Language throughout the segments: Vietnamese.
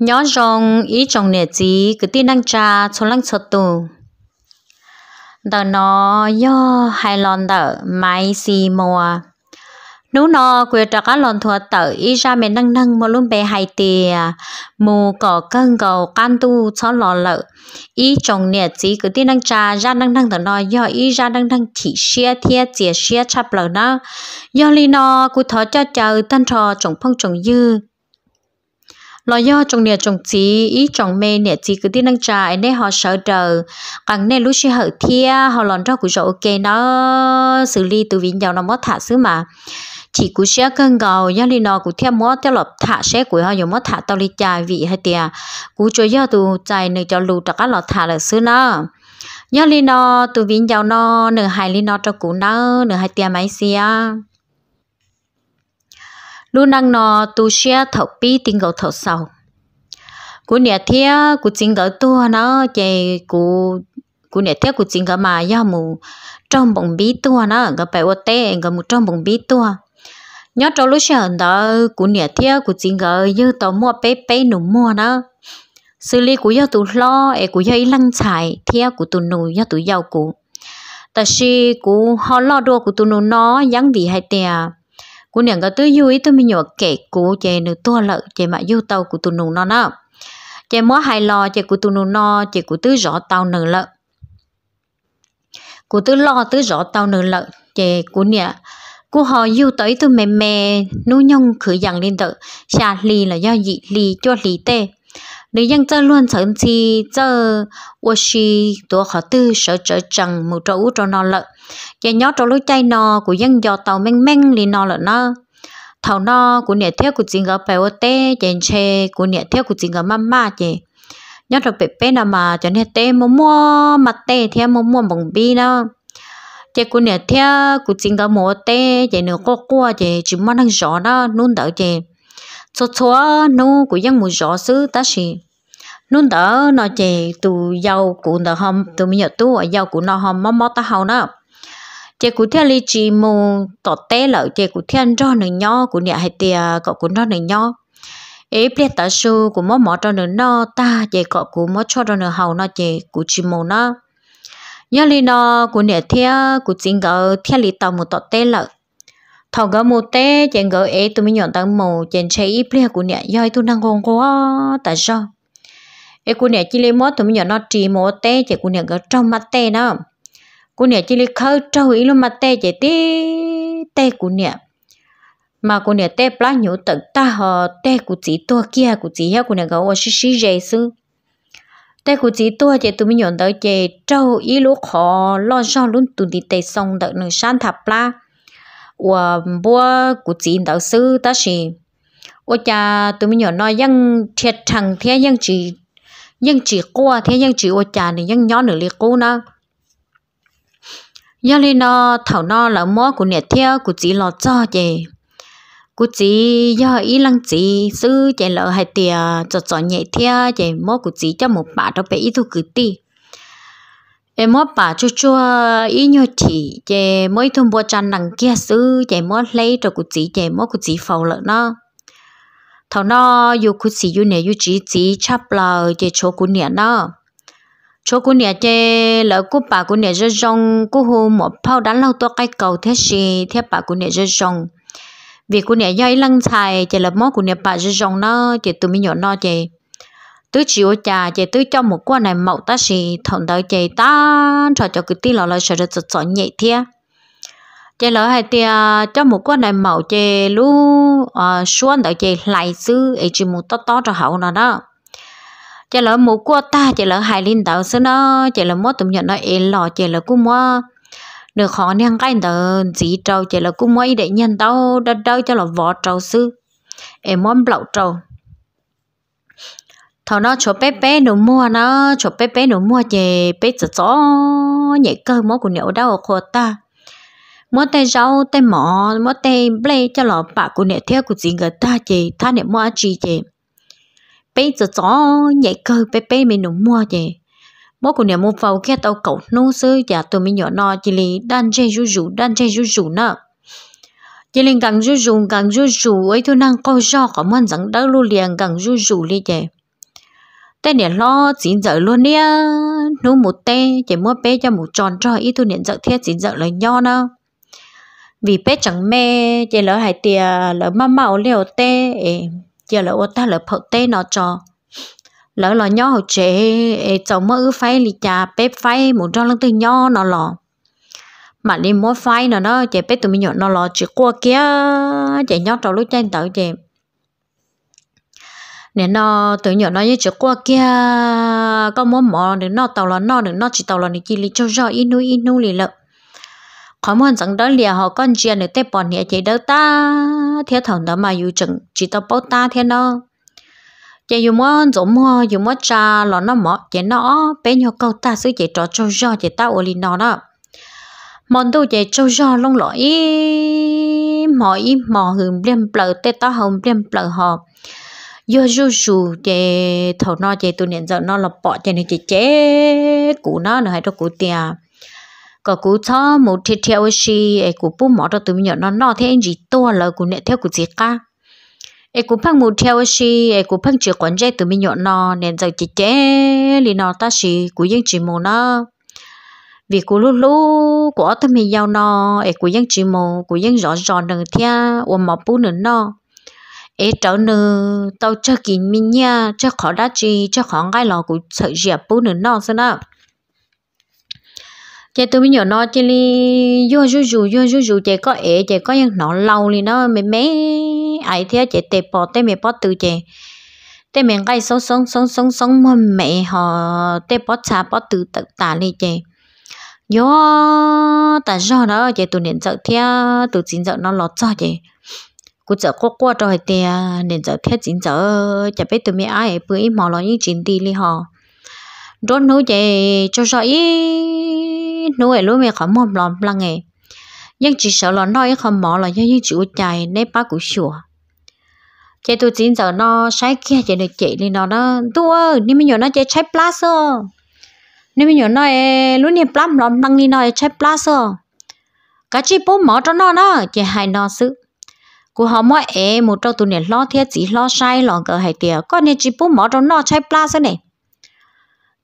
nhỏ rong ý trong nè chí cứ tin năng cha cho lăng cho tù đờ nó yo hai lon đờ mai si mùa nú nó quê trả cá lon thua tờ ý ra mẹ năng năng mà luôn bé hai tiền mù cỏ cân cầu can tu cho lò lợ ý trong nè chí cứ tin năng cha ra năng năng đờ nó yo ý ra năng năng chỉ xia thia chìa xia chập lợ nó yo li nó cứ thọ cho chờ tân trò trồng phong trồng dư lo do trong nè trong chí ý trong mê nè chí cứ tin năng trai nên họ sợ đờ càng nên lúc chi hở thia họ lòn ra của chỗ ok nó xử lý từ vì nhau nó mất thả xứ mà chỉ cú xe cân gầu nhá li nó cú theo mót theo lập thả xe của họ dùng mót thả tao li chài vị hay tiề cú chơi do tụ chài nửa cho lù trắc cá lọt thả là xứ nó nhá li nó tụ vĩnh giàu nó nửa hai li nó cho cú nó nửa hai tiề máy xe lúc năng nó tu xe thọc bì tình cầu thọc sầu cú nè thea cú chính cái tua nó chạy cú cú nè thea cú chính cái mà yao mù trong bồng bì tua nó cái bài ô tê cái mù trong bồng bì tua nhớ trong lúc xe đó cú nè thea cú chính cái như tàu mua bé bé nụ mua nó xử lý cú yao tụ lo e cú yao ý lăng chải thea cú tụ nụ yao tụ giàu cú ta si cú họ lo đua cú tụ nụ nó dáng vị hay tè cú nàng có tới vui tôi mình nhỏ kẹt cú chè nửa to lợ chè mà vô tàu của tụ nụ non nó chè mua hai lo chè của tụ nụ nó chè của tứ rõ tàu nửa lợ cú tứ lo tứ rõ tàu nửa lợ chè của nè cú họ vô tới tôi mềm mềm nu nhông khử dặn lên tự xa ly là do dị ly cho lý tê nếu dân chơi luôn sớm thì chơi ô xì tổ họ tư sợ trở trần một trâu cho nó lợn giờ nhớ trò lối chay nó của dân dò tàu men men liền nó lợn nó thầu nó của nhà theo của chính ở bèo ô tê chèn chè của nhà theo của chính gỡ mama chè nhớ trò bé bé nào mà cho nên tê mua mua mặt tê theo mua mua bồng bi nó, chị cô nè theo cô chính ở mùa tê chị nửa có qua chị chỉ muốn ăn gió nó nôn đỡ chị cho cho nô cô dân mùa gió xứ ta xì nun tớ nó chè tụ dâu cụ tớ hom tụ mi nhớ tụ ở dâu cụ nó hom mắm mó ta hầu nó chè cụ thiên li chỉ mù tỏ té lợ chè cụ thiên cho nửa nho cụ nhà hay tiề cọ cụ nó nửa nho ấy biết ta su cụ mắm mó cho nửa nó ta chè cọ cụ mắm cho cho nửa hầu nó chè cụ chỉ mù nó nhớ li nó cụ nhà thiên cụ chính gỡ thiên li tàu một tỏ té lợ thằng gỡ một té chèn gỡ ấy tụi mình nhọn tăng mù chèn chơi ít lia của nhà yoi tụi năng gông quá tại sao e cô nè chỉ lấy mót tụi mình nhỏ nó trì mó té chỉ cô nè có trong mắt té nó cô nè chỉ lấy khâu trâu ý luôn mắt té chỉ té té cô nè mà cô nè té plá nhũ tận ta họ té cô chỉ to kia cô chỉ ha cô nè có xí xí dễ té cô chỉ to chỉ tụi mình nhận đó chỉ trâu ý lúc họ lo do luôn tụi đi té xong được nửa sáng thập plá và bữa cô chỉ đợi xứ ta xì ôi cha tụi mình nhận nói dân thiệt thằng thế dân chỉ nhưng chỉ qua thế nhưng chỉ ô trà thì nhưng nhỏ nửa liệt cô nó giờ lên nó thảo nó là mó của nẹt theo của chị lọt cho chị của chị do ý lăng chị sư chị lỡ hai tia cho cho nhẹ theo chị mó của chị cho một bà đâu bé ý thu cứ ti em mó bà cho cho ý nhớ chị chị mỗi thông bố chăn nặng kia sư chị mó lấy cho của chị chị mó của chị phầu lợ nó thảo nó yêu cú xì dù nè yêu chỉ chỉ chắp lờ chơi cho cô nè nó cho cô nè chơi là cô bà cô nè rất rong cô hù một phao đánh lâu to cái cầu thế gì thế bà cô nè rất rong vì cô nè dây lăng chài chơi lỡ mó cô nè bà rất rong nó chơi tụi mình nhỏ nó chơi tứ chiều trà chơi tứ cho một quả này mậu ta gì thằng đó chơi ta cho cho cái tí lò lò sợ rất rất nhẹ thiệt chế lỡ hay tia cho một con này màu chế lú ờ, xuân đợi chế lại xứ ấy chỉ một to to cho hậu nó đó chế lỡ một cua ta chế lỡ hai linh đạo xứ nó chế lỡ mua tụm nhận nó ế lò chế lỡ cũng mua được khó nên cái đó chỉ trâu chế lỡ cũng mua để nhân đâu đâu đâu cho là vỏ trâu xứ em muốn lậu trâu thằng nó chỗ bé bé nó mua nó chỗ bé bé nó mua chế bé chở chó nhảy cơ mó của nhậu đâu của ta mỗi tay rau tay mỏ mỗi tay bê cho lọ bà của nè theo của chính người ta chị tha nè mua chị chị bây giờ chó nhảy cơ bé bé mình nụ mua chị mỗi của nè mua vào kia tàu cậu nô sư giả tôi mình nhỏ nọ chỉ lì đan chơi rú rú đan chơi rú rú nữa chỉ lì càng rú rú càng rú rú ấy tôi đang coi cho có muốn rằng đã lưu liền càng rú rú đi chị tên nè lo chín giờ luôn nha nú một tê chỉ mua bé cho một tròn trò ít tu niệm giờ theo chín giờ là nho nào vì bé chẳng mê chỉ lỡ hai tia lỡ mà mạo liều tê chỉ lỡ ô ta lỡ phở tê nó cho lỡ lò nhỏ hậu chế chồng mơ ư phái lì chà bếp phái một trong lưng từ nhỏ nó lò mà đi mỗi phái nó nó chỉ bếp tụi mình nhỏ nó lò chỉ qua kia chỉ nhỏ trâu lúc trên tàu chị nên nó tự nhỏ nó như chỉ qua kia có mỗi mỏ để nó tàu là nó để nó chỉ tàu là nó chỉ lì cho rõ inu inu lì lợn khó muốn chẳng đó liền họ con chia nữa tép bọn nhẹ chỉ đâu ta theo thằng đó mà yêu chẳng chỉ tao bao ta thế nó chỉ dù muốn giống mua dù muốn cha lo nó mỏ chỉ nó bé nhau câu ta xứ chỉ trò trâu do chỉ ta ôi nó đó mòn đâu chỉ trâu do lông lỏ ý mỏ ý mỏ hừm liêm bờ tê ta hồng liêm bờ họ yêu yo su chỉ thầu nó chỉ tụi nên giờ nó là bỏ chỉ nên chỉ chế cũ nó là hay đứa cũ tiền có cú cho một thiết theo xì ấy cú bút mỏ cho tụi mình nó nó thế anh gì to là cú nẹt theo cú gì cả ấy cú phăng một theo xì ấy cú phăng chỉ quản chế tụi mình nó nên giờ chỉ chế li nó ta xì cú vẫn chỉ mồ nó vì cú lú lú cú ở thằng mình giao nó ấy cú dân chỉ mồ cú vẫn rõ rõ nừng theo ôm mỏ bút nữa nó ấy cháu nữa tao cho kín mình nha cho khó đã chi cho khó ngay là cú sợ dẹp bút nữa nó sao nào chị tôi mới nhỏ nó chị li vô vô rú vô vô rú chị có ế chị có những nó lâu li nó mấy mấy ai thế chị tệ bỏ tệ mẹ bỏ từ chị tệ mẹ cái sống sống sống sống sống mà mẹ họ tệ bỏ cha bỏ từ tự tả li chị vô ta do đó chị tôi nên sợ theo tôi chính sợ nó lọt cho chị cú sợ quá quá rồi thì à, nên sợ thế chính sợ chả biết tôi mẹ ai bữa mò lo những chuyện đi li họ đốt nấu vậy cho rõ ý nấu ấy lúc mẹ khó mồm lòm là nghề nhưng chỉ sợ là nói không mỏ là do những chữ chạy nếp bá của sửa. chạy tôi chín giờ nó sai kia chạy được chạy đi nó nó tua nếu mình nhớ nó chạy chạy plus nếu mình nhớ nó lúc này plus lòm năng đi nó chạy plus cả chỉ bố mỏ cho nó nó chạy hai nó sự cô họ mỗi em một trong tụi này lo thiết chỉ lo sai lòng cơ hai tiệt con này chỉ bố mỏ cho nó chạy plus này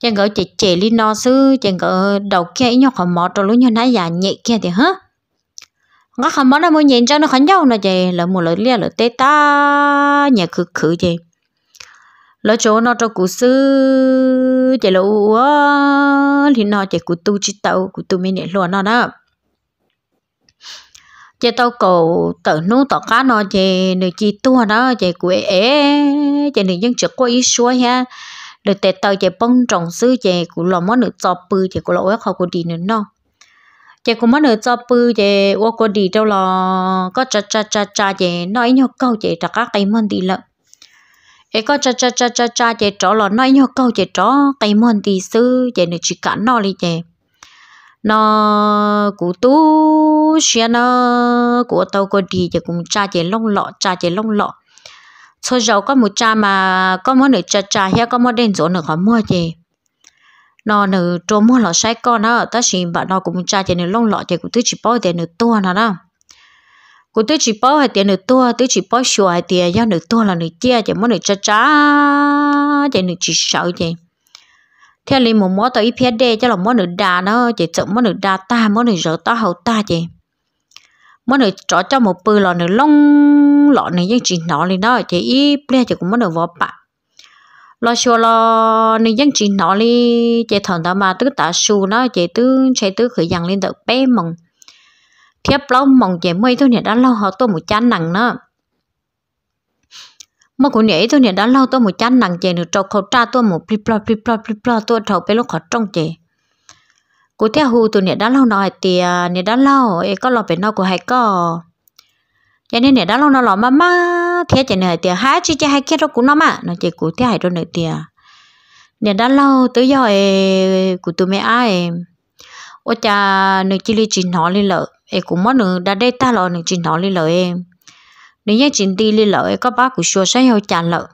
chẳng có chị chị li no sư chẳng có đầu kia nhóc khó mỏ trâu lúc nhỏ nãy già nhẹ kia thì hả ngó khó mỏ nó muốn nhìn cho nó khó nhau nó chị là một lời lia là tê ta nhà khử khử chị lỡ chỗ nó cho cụ sư chị là u thì nó chị cụ tu chi tàu cụ tu mình để luôn nó đó chị tàu cầu tự nu tao cá nó chị nữ chi tua nó chị cụ é chị nữ dân trực qua ý xua ha được tệ tàu chạy bông trọng sư chạy của lò món nữ cho bư chạy của lò ế khó của đi nữa nó chạy của món nữ cho bư chạy ô của đi đâu lò có cha cha cha cha chạy nói nhau câu chạy đặt các cái món đi lợn ấy có cha cha cha cha cha chạy trỏ lò nói nhau câu chạy trỏ cái món đi sư chạy nữ chỉ cả nó đi chạy nó cú tu xe nó của tàu có đi chạy cùng cha chạy long lọ cha chạy long lọ số giàu có một cha mà có muốn được cha cha hay có muốn đến chỗ nữa họ mua gì nó nữ trộm mua lọ sai con đó ta xin bạn nó cũng cha chỉ nữ lông lọ chỉ cũng tư chỉ bao tiền nữ tua nó đó cũng tư chỉ bao hay tiền nữ tua tư chỉ bao sửa hay tiền do nữ tua là nữ chia chỉ muốn nữ cha cha chỉ nữ chỉ sợ gì theo lý một mối tới phía đây, cho là mối nữ đà nó chỉ sợ mối nữ đà ta mối nữ rỡ ta hậu ta gì mỗi người trọ cho một bự lọ nữa long lọ này dân chỉ nó lên đó thì ít bây giờ cũng mỗi người vỏ bạc lo xua lo nên dân chỉ nó đi chạy thằng đó mà tứ tạ xu nó chạy tứ chạy tứ khởi dặn lên được bé mồng thiếp lâu mồng chạy mây thôi nhỉ đã lâu họ tôi một chán nặng nữa mà cũng nhảy tôi nhỉ đã lâu tôi một chán nặng chạy được trâu khẩu tra tôi một pli pla pli pla pli tôi trâu bé lúc họ trông chạy cú theo hù tụi nè đã lâu nói thì nè đã lâu ấy có lọ bên nó của hai có cho dạ nên nè đã lâu nó lọ mà má theo chị nè thì hai chỉ chỉ hai kia đó cú nó mà nó chỉ cú theo hai đôi nè thì nè đã lâu tới giờ ấy cú tụi mẹ ai ô cha nè chỉ li chỉ nói li lợ ấy cũng mất nè đã đây ta lọ nè chỉ nói li lợ em nếu như chỉ đi li lợ có bác cú xua sẽ hơi chán lợ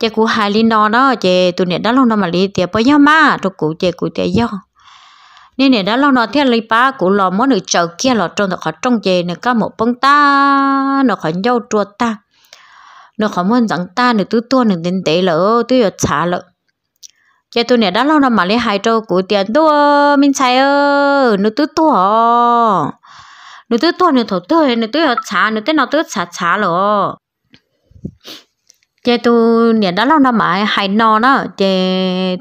chị cú hai li nó đó chị tụi nè đã lâu nó mà li thì bây giờ má rồi cú chị cú thì do nên này đã lâu nó theo lấy ba của lò món được chợ kia lò trong được họ trong về nè có một bông ta nó khỏi nhau chua ta nó khỏi muốn rằng ta nè tôi tua nè đến tế lỡ tôi giờ trả lỡ giờ tôi này đã lâu nó mà lấy hai trâu của tiền tôi mình chạy ơ nữa tôi tua nữa tôi tua nè thầu tôi nè tôi giờ trả nữa tôi nào tôi trả trả lỡ giờ tôi này đã lâu nó mà hai nọ nó giờ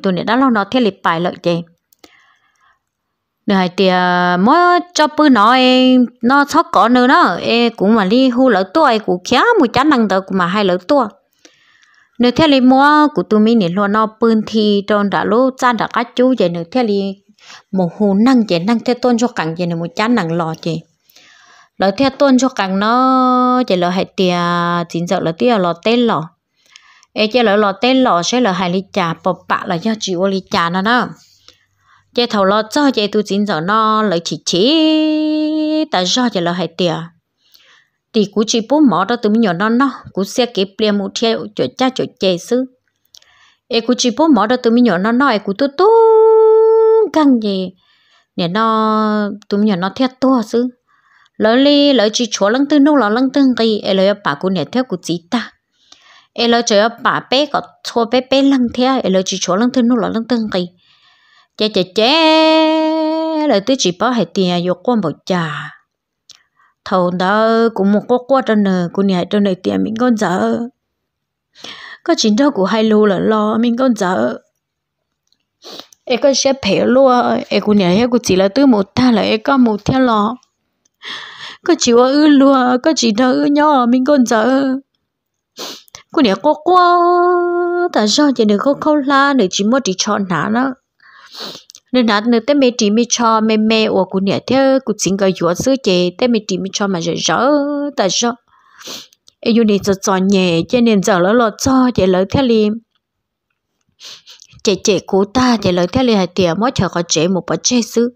tôi này đã lâu nó theo lấy bài lỡ giờ nửa hai tia mỗi cho bữa nó nó thóc có nữa nó e cũng mà đi hu lỡ tuổi cũng khá một chán năng tờ cũng mà hai lỡ tuổi nửa theo lý mua của tôi mình nên luôn nó bươn thì trong đã lú chan đã các chú vậy nửa theo lý một hồ năng vậy năng theo tôn cho cẳng vậy nửa một chán năng lò chị lỡ theo tôn cho cẳng nó vậy lỡ hai tia chính giờ lỡ tia lò tên lò e chơi lỡ lò tên lò sẽ lỡ hai lý trà bọc bạc là do chịu lý trà nó đó chế thầu lo cho chế tu chính giờ nó lấy chỉ chỉ ta do chế lo hay tiệt thì cú chỉ bố mỏ đó tụi nhỏ nó nó cú xe kế ple mu theo chỗ cha chỗ chế sư e cú chỉ bố mỏ đó tụi nhỏ nó nó e cú tu tu căng gì nè nó tụi nhỏ nó theo to sư lỡ li lỡ chỉ chỗ lăng tương nô lỡ lăng tương thì e lỡ bà cú nè theo cú chỉ ta e lỡ chơi bà bé có chỗ bé bé lăng theo e lỡ chỉ chỗ lăng tương nô lỡ lăng tương thì chè chè chè là tôi chỉ bảo hệ tiền vô quan bảo trà thầu đó cũng một quốc quốc cho nè cũng nhà cho này tiền mình con dở có chính đâu của hai lô là lo mình con dở em có sẽ phe lúa em cũng nhà hết cũng chỉ là tôi một ta là em có một theo lo có chỉ có ư lúa có chỉ đâu ư nhỏ mình con dở cũng nhà quốc quốc ta do chỉ được không khâu la để chỉ mua chỉ chọn nã đó nên là nếu tới mẹ chỉ mẹ cho mẹ mẹ ở cụ nhà thế cụ chính cái yếu sữa chế tới mẹ chỉ mẹ cho mà rồi rõ tại sao ấy dù đi cho cho nhẹ chế nên giờ lỡ lỡ cho chế lỡ theo liền chế chế cụ ta chế lỡ theo liền hay tiền mỗi chờ có chế một bữa chế sữa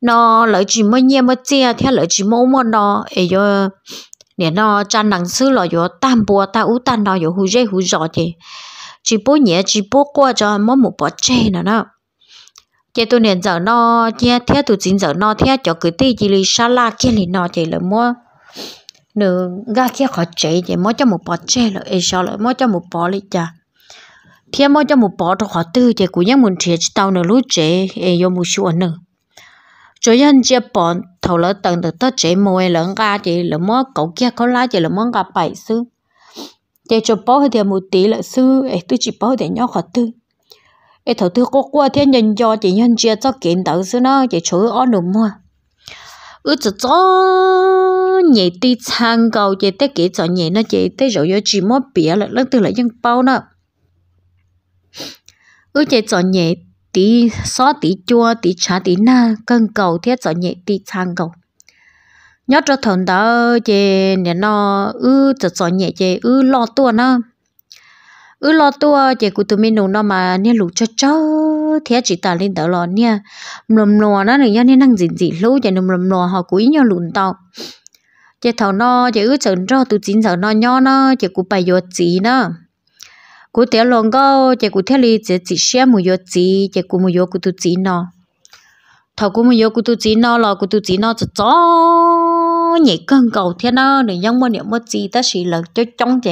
nó lỡ chỉ mới nhẹ mới chia theo lỡ chỉ mỗi một nó ấy dù nè nó chăn nắng sư lọ yo tam bùa ta u tan nọ yo hu rê hu rõ chế chỉ bố nhẹ chỉ bố qua cho mỗi một bữa chế nè đó chế tôi nên giờ nó chia thế tôi chính giờ nó thế cho cứ tí chỉ li xa la kia li nó chỉ là mua nửa ga kia khó chế chỉ mua cho một bò chế là ấy sao lại mua cho một bò li cha thế mua cho một bò cho khó tư chỉ cũng những muốn chế tao nửa lúc chế ấy yêu mua xuống nữa cho nên chế bò thầu lỡ tầng được tất chế mua lỡ ga chỉ là mua cậu kia có lá chỉ là mua ga bảy xứ chế cho bò thì một tí là xứ ấy tôi chỉ bò thì nhau khó tư ấy thầu thứ có qua thiên nhân cho chỉ nhân chia cho kiện tử xứ nó chỉ chối ở nụ mua ư chỉ cho nhị tí sang cầu chỉ tế kỹ cho nhị nó chỉ tế rồi chỉ mất bìa là lắc từ lại dân bao nữa ư chỉ cho nhị tí xó tí chua tí chả tí na cân cầu thiết cho nhị tí sang cầu nhớ cho thằng đó chị nhà nó ư chỉ cho nhị chị ư lo tua nó ư lo tua chị cụ tụi mình nấu nó mà nè lũ cho cho thế chị ta lên đỡ lo nè mồm nò nó này nè năng gì gì lũ chị nằm mồm nò họ cúi nhau lùn tàu chị thầu nó chị ư chẩn cho tụi chín giờ nó nho nó chị cụ bày yết gì nó cụ té lon go chị cụ thế li chị chị xem mua yết gì chị cụ mua yết cụ tụi chín nó thầu cụ một yết cụ tụi chín nó là cụ tụi chín nó cho cho nhảy cân cầu thế nó để nhông mà niệm mất gì ta chỉ là cho trong chị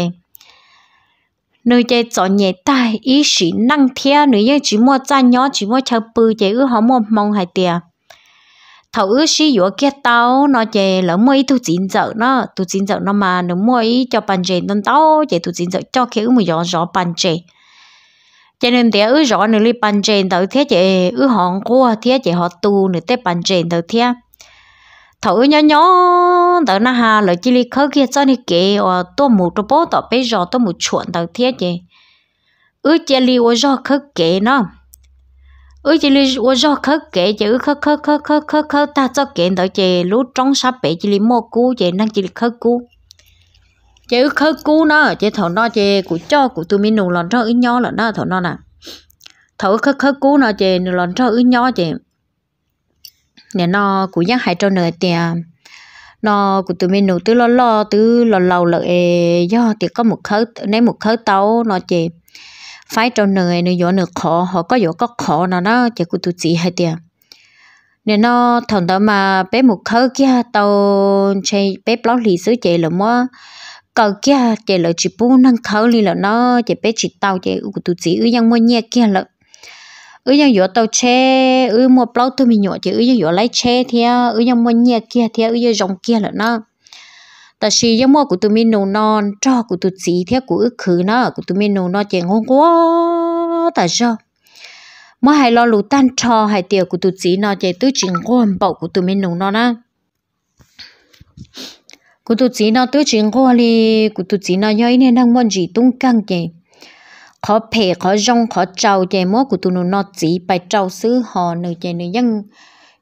nơi chơi cho nhẹ tai ý sĩ năng theo nơi dân chỉ mua cha nhỏ chỉ mua chờ bự chơi ư họ mua mong hai tiền thầu ư sĩ yếu kia tao nó chơi lỡ mua ý tu chín dở nó tu chín dở nó mà nó mua ý cho bàn chơi tân tao chơi tu chín dở cho kia ư mua gió gió bàn chơi cho nên thế ư rõ nữ li bàn chơi tao thế chơi ư họ qua thế chơi họ tu nơi thế bàn chơi tao thế thử nhỏ nhỏ đó na ha lời chỉ li khơi kia cho ni kể ở ờ, tôi một trong bố tao bây giờ tôi một chuyện tao thiết gì ư chỉ li ở do khơi kể nó ư chỉ li ở do khơi kể chỉ ư khơi khơi khơi khơi khơi khơi ta cho kể tao chỉ lúc trong sắp bể chỉ li mua cú chỉ năng chỉ li khơi cú chỉ ư khơi cú nó chỉ thầu nó chỉ cụ cho cụ tôi mình nụ lòn cho ư nhỏ là đó thầu nó nè thầu khơi khơi cú nó chỉ nụ lòn cho ư nhỏ chỉ nè nó cũng nhắc hai trâu nữa thì nó cũng từ mình nấu từ lo lo từ lo lâu là do thì có một khớ nếu một khớ tàu nó chỉ phải trâu nữa nữa gió nữa khó họ có gió có khó nó nó chỉ cũng từ chỉ hai tiền nè nó thằng đó mà bé một khớ kia tàu chơi bé blog lì xứ chị là mua cầu kia chị là chỉ bu năng khớ lì là nó chị bé chỉ tàu chị cũng từ chỉ ư yang mua nhẹ kia là ứ nhau dỗ tàu che ứ mua plau tôi mình nhọ chứ ứ nhau dỗ lấy che thì ứ nhau mua nhẹ kia thì ứ nhau rồng kia là na, ta chỉ nhau mua của tôi mình nấu non cho của tôi chỉ theo của ứ khứ na của tôi mình nấu non chèn ngon quá ta cho mua hai lo lú tan cho hai tiều của tôi chỉ nó chạy tứ chỉ ngon bầu của tôi mình nấu non na, của tôi chỉ nó tứ chỉ ngon đi của tôi chỉ nó nhớ nên đang muốn gì tung căng vậy khó phê khó rong khó trâu chè mua của tụi nó nó chỉ bài trâu xứ họ nơi chè nơi dân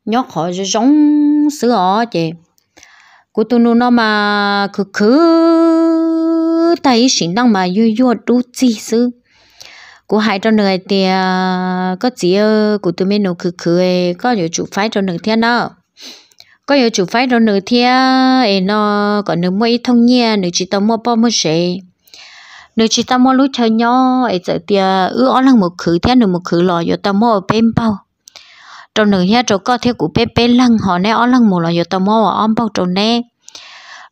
nhóc khó rong xứ họ chè của tụi nó nó mà cứ khứ, thấy xin năng mà yu yu đủ chi xứ của hai trâu nơi thì à, có chỉ ờ, của tụi mình nó cứ khứ, có nhiều chủ phái trâu nơi thiên đó có nhiều chủ phái trâu nơi thiên à, nó có nước mua ít thông nhẹ nước chỉ tao mua bao mua sấy nếu chỉ ta mua lúc chơi nhỏ ấy giờ thì ư ó lăng một khử thế nữa một khử lò giờ ta mua ở bên bao trong nửa hè trong có thế của bé bé lăng họ nè ó lăng một lò giờ ta mua ở bao trong nè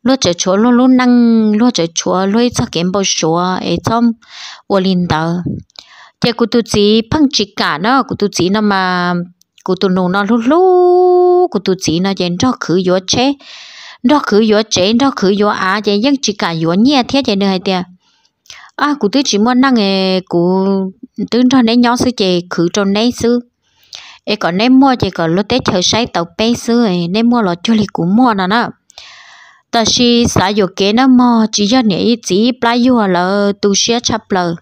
lúa chơi chúa lúa lúc năng lúa chơi chúa lúc cho kiếm bao chúa ấy trong ô linh tờ thế của tôi chỉ phăng chỉ cả nó của tôi chỉ nó mà của tôi nụ nó lúc lúc của tôi chỉ nó dành cho khử gió chế nó khử gió chế nó khử gió á dành dân chỉ cả gió nhẹ thế dành được hay tiền à cụ tôi chỉ muốn năng nghề cụ tương cho nên nhóm sư chị khử trong đấy sư e còn nên mua chỉ còn lúc tết chờ say tàu pe sư ấy nên mua lọ cho lì cụ mua nè nè ta chỉ xã dục kế nó mò chỉ cho nè chỉ play yêu là tu sửa chập lờ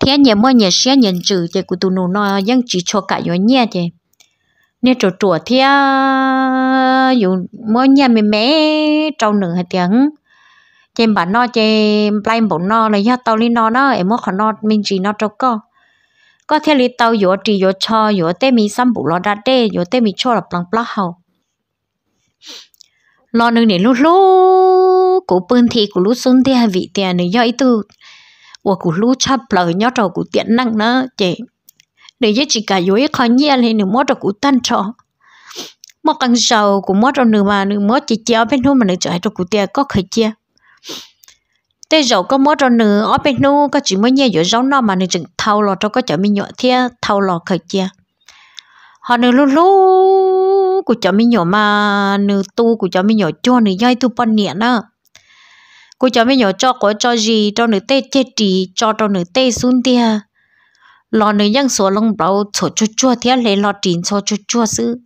thế nhẹ mua nhẹ sửa nhẹ trừ chỉ cụ tu nụ nó vẫn chỉ cho cả nhỏ nhẹ chỉ nè trổ trổ thế dù mua nhẹ mẹ mẹ trong nửa hai tiếng chém bản nó chém plain bổn nó là do tàu li nó nó em muốn khó nó mình chỉ nó cho co có thể li tàu yếu chỉ yếu cho yếu tê mi xăm bù lo đa đê yếu tê mi cho là bằng plong hậu lo nương nè lúc lúc cụ bưng thì cụ lúc xuống tiền vị tiền này do ý tư của cụ lúc chắp lời nhớ trò cụ tiện năng nó chém, để với chỉ cả yếu khó nhẹ lên nếu mót trò cụ tan cho, mót căng sầu cụ mót trò nửa mà nửa mót chỉ chéo bên hôm mà nửa trở trò cụ tiền có khởi chia tê dầu có mua rồi nữ ở bên nu có chỉ mới nhẹ giữa rau nó mà nữ chừng thâu lò cho có chở mi nhọt thia thâu lò khởi chia họ nữ lu lu của chở mi nhọt mà nữ tu của chở mi nhọt cho nữ dây tu bận nhẹ nữa của chở mi nhọt cho có cho gì cho nữ tê chết trì cho cho nữ tê sun tia lò nữ nhân sổ lông bầu sổ chua chua thia lấy lò trìn sổ chua chua xứ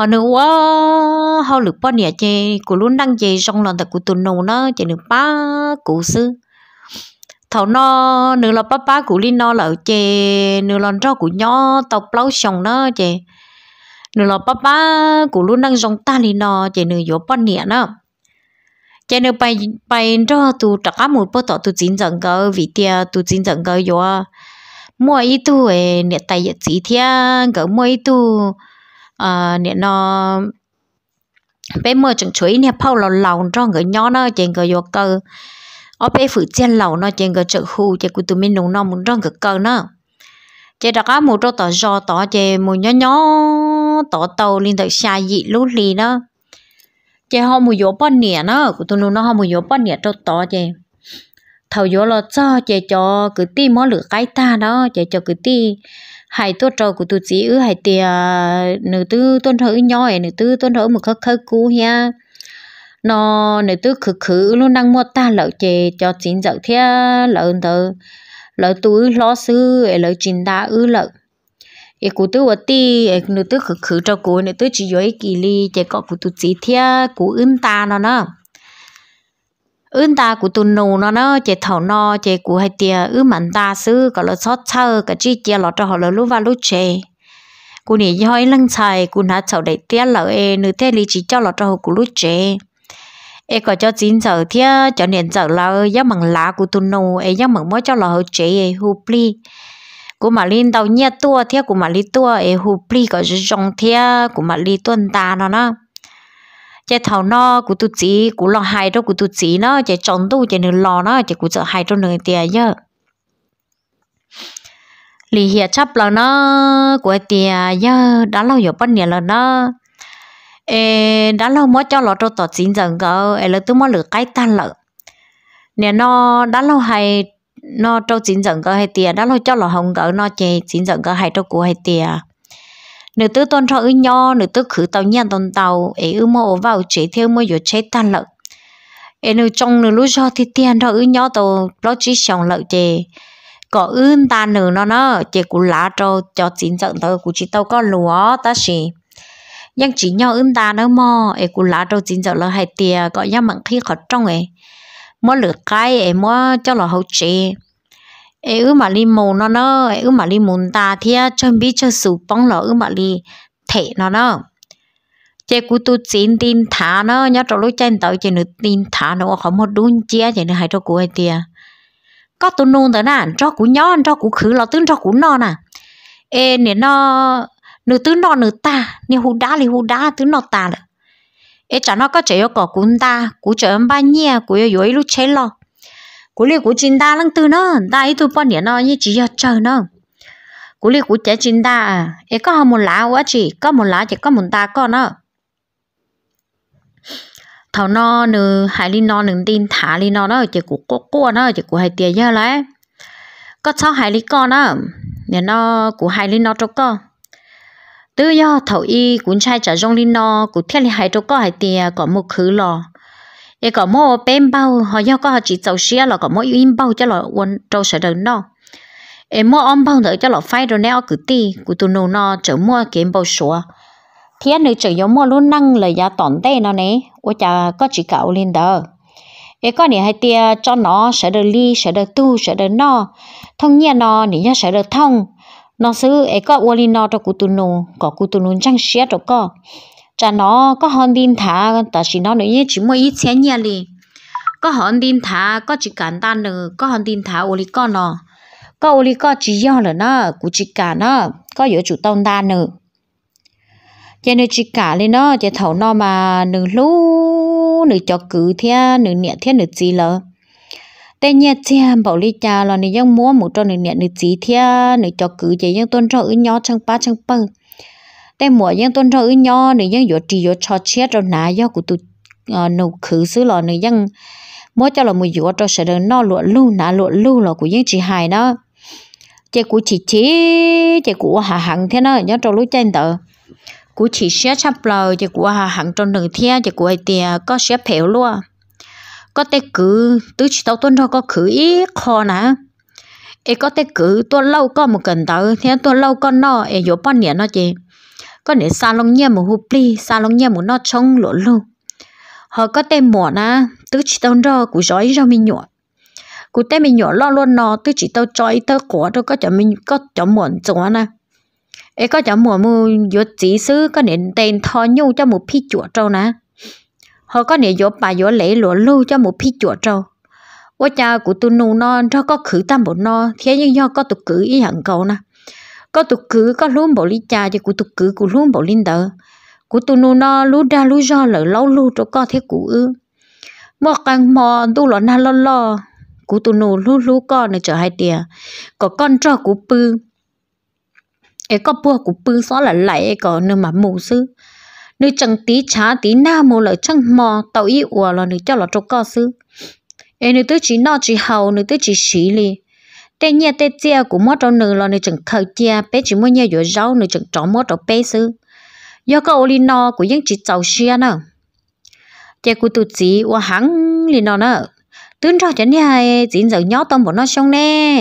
họ nữ quá họ lực bao nhiêu chê cụ luôn đăng chê trong lần ta cụ tụi nô nó chê được ba cụ sư thầu nó nữ là ba ba cụ linh nó là chê nữ lần cho cụ nhỏ tộc plau xong nó chê nữ là ba ba cụ luôn đăng trong ta linh nó chê nữ yếu bao nhiêu nó chê nữ bay bay cho tụ trắc cá một bộ tọ tụ chín dần cơ vì tia tụ chín dần cơ yếu mua ít tu nè tay chỉ thia gỡ mua ít tu à ờ, nên nó bé mơ chẳng chuối nè phao lầu lầu cho người nhỏ nó chỉ người ở bé phụ chen lầu nó chỉ người chợ hù chỉ của tụi mình nông nó muốn cho người cơ nó chỉ đặc á một chỗ tỏ giò tỏ chỉ một nhỏ tàu lên được xa dị lú lì nó chỉ họ một vô bón nè nó của tụi nó họ một vô bón nè chỗ tỏ chỉ thầu vô là cho chỉ cho cứ ti mó lửa cái ta đó chỉ cho cứ ti hai tôi trâu của tôi chỉ ư hai tia à, nữ tư tuân thở nhoi nữ tư tuân thở một khắc khắc cú ha nó nữ tư khử khử luôn đang mua ta lỡ chè cho chín dậu thia lỡ tờ lỡ túi lo sư lỡ chín đa ư lỡ ý cụ tư ở ti nữ tư khử khử cho cụ nữ tư chỉ dưới kỳ ly chè có cụ tôi chỉ thia cụ ưng ta nó nó ưn ta của tu nô nó nó chế thầu nó chế của hai tia ư mặn ta sư có là sót sơ cả chi chia lọt cho họ là lúc và lúc chế cô nỉ hỏi lăng chài cô nát chậu đầy tia lỡ e nữ thế lý chỉ cho lọt cho họ của lúc chế e có cho chín giờ thia cho nên giờ là giá bằng lá của tu nô e giá bằng mỗi cho là họ chế e hù pli cô mà lên đầu nhẹ tua thia cô mà lên tua e hù pli có rong thia cô mà lên tuần ta nó nó chế thầu nó của tụi chỉ của lo hại đó của tụi chỉ nó chế chống tu chế nửa lo nó chế của chợ hại cho người tiền nhớ lì hiệp chấp là nó của tiền nhớ đã lâu rồi bao nhiêu là nó ê đã lâu mới cho lọ cho tổ chín dần cơ ê là tôi mới lửa cái tan lợ nè nó đã lâu hay nó cho chín dần cơ hay tiền đã lâu cho lọ hồng cơ nó chế chín dần cơ hay cho của hay tiền nếu tôi tôn trọng ư nho nếu tôi khử tàu nhàn tôn tàu ấy ư mô vào chế theo mô yếu chế tàn lợn ấy nữ trong nửa lúc cho thì tiền đó ư nho tàu lo chỉ xong lợn chè có ưn ta nửa nó nó chè cú lá cho cho chính trận tàu cú chỉ tàu có lúa ta xì nhưng chỉ nhau ưn ta nữa mò ấy cú lá cho chính trận là hai tiền có nhau mặn khi khó trong ấy mỗi lửa cái ấy mỗi cho là hậu chế ai ư mà li mù nó nó ai ư mà li mùn ta thì chân bi cho sụp bóng lỡ ư mà li thể nó nó chế cú tu chín tin thả nó nhớ trong lúc chân tới chế nữ tin thả nó có không một đun chia chế nữ hai cho cú ấy tia có tu nôn tới nè cho cú nhó cho cú khứ lo tướng cho cú nó nè ê nè nó nữ tướng nó nữ ta nè hú đá li hú đá tướng nó ta nữa, ê chả nó có chế yêu cỏ cún ta cú chơi ông ba nhia cú yêu yêu lúc chế lo cú liệt cú chín đa lăng từ nó ấy tu bao nhiêu nó như chỉ cho chờ nó cú liệt cú chạy chín đa à ấy có hầm một lá quá chỉ có một lá chỉ có một ta con nó thảo no nữ hải linh no nừng tin thả linh no đó chỉ cú cố cố nó chỉ cú hai tiền nhớ lấy có cháu hải linh con nó nhỉ nó cú hải linh nó cho con tư do thầu y cuốn trai trả rong linh no cú thiết li hải cho con hai tiền có một khứ lò e có mô bên bao họ do có họ chỉ tàu xia là có mô in bao cho là quân trâu sợ đơn đó e mô ông bao nữa cho là phai rồi nè cứ ti cứ tu nô nó chở mua kiếm bao sủa thì anh chở gió mua luôn năng là giá tòn tê nó nè ô cha có chỉ cạo lên đó e có nè hai tia cho nó sợ đơn ly sợ đơn tu sợ đơn no thông nhiên nó nè nhá sợ đơn thông nó xứ e có ô lên cho cụ tu nô có cụ tu nô chẳng xia cho có cha nó có hòn tin thả ta chỉ nó nữa chỉ mua ít chén nhà li có hòn tin thả có chỉ cản tan nữa có hòn tin thả ô li con nó có ô li con chỉ do là nó cũng chỉ cả nó có giữa chủ tông ta nữa cho nên chỉ cả lên nó chỉ thầu nó mà nửa lú nửa cho cử thế nửa nhẹ thế nửa gì lỡ tên nhẹ chém bảo lý cha là nửa dân múa một trong nửa nhẹ nửa gì thế nửa cho cử chỉ dân tôn trọng nhỏ chẳng ba chẳng bưng để mua những tôn cho nhỏ nữa những yếu trì yếu cho chết rồi nã yếu của tụ ờ, nấu khử xứ lò nữa những mỗi cho là một yếu cho sẽ được nó lụa lưu nã lụa lưu là của những chị hài đó chế, của chị chị chị của hà hằng thế nó nhớ trong lúc trên tờ của chị sẽ chắp lờ chị của hạ hằng trong đường thiên chị của ai tiền có sẽ phèo luôn có thể cử tứ chỉ tao tuân thôi có cứ ý khó nè ấy có thể cử tuần lâu có một cần tao thế tuần lâu có nó ấy vô bao nhiêu nó chị có để xa lông nhia một hụp li xa lông nhia một nó trông lỗ lù họ có tem mỏ na tứ chỉ tao rơ của giói rau mình nhọ của tên mình nhọ lo luôn nó tứ chỉ tao chói tao cổ đâu có cho mình có cho muộn chỗ na ấy có cho muộn mu vô chỉ xứ có nên tên thò nhu cho một phi chuột trâu na họ có nên vô bà vô lễ lỗ lù cho một phi chuột trâu quá cha của tôi nụ non cho có khử tam bộ no thế nhưng do có tục cử ý hẳn na có tục cứ có luôn bộ lý cha cho cụ tục cứ cụ luôn bộ linh đỡ cụ tu nô nó lú ra lú do lỡ lâu lú cho có thế cụ ư mò càng mò tu lọ na lo lo cụ tu nô lú lú con này trở hai tia có con cho cụ pư ấy có bùa cụ pư xó là lại có nơi mà mù sư nơi chẳng tí chá tí na mù lỡ chẳng mò tàu y ủa là nơi cho lọ cho co sư ấy nơi tới chỉ nó chỉ hầu nơi tới chỉ xí li thế nhà tê chia của mốt trong nửa là nơi chừng khởi chia bé chỉ mua nhà dưới rau nơi chừng trỏ mốt trong bé sư do cái ô lino của những chị cháu xia nè chị của tụi chị và hắn lino nè tướng cho chẳng nhà chỉ giờ nhó tâm bọn nó xong nè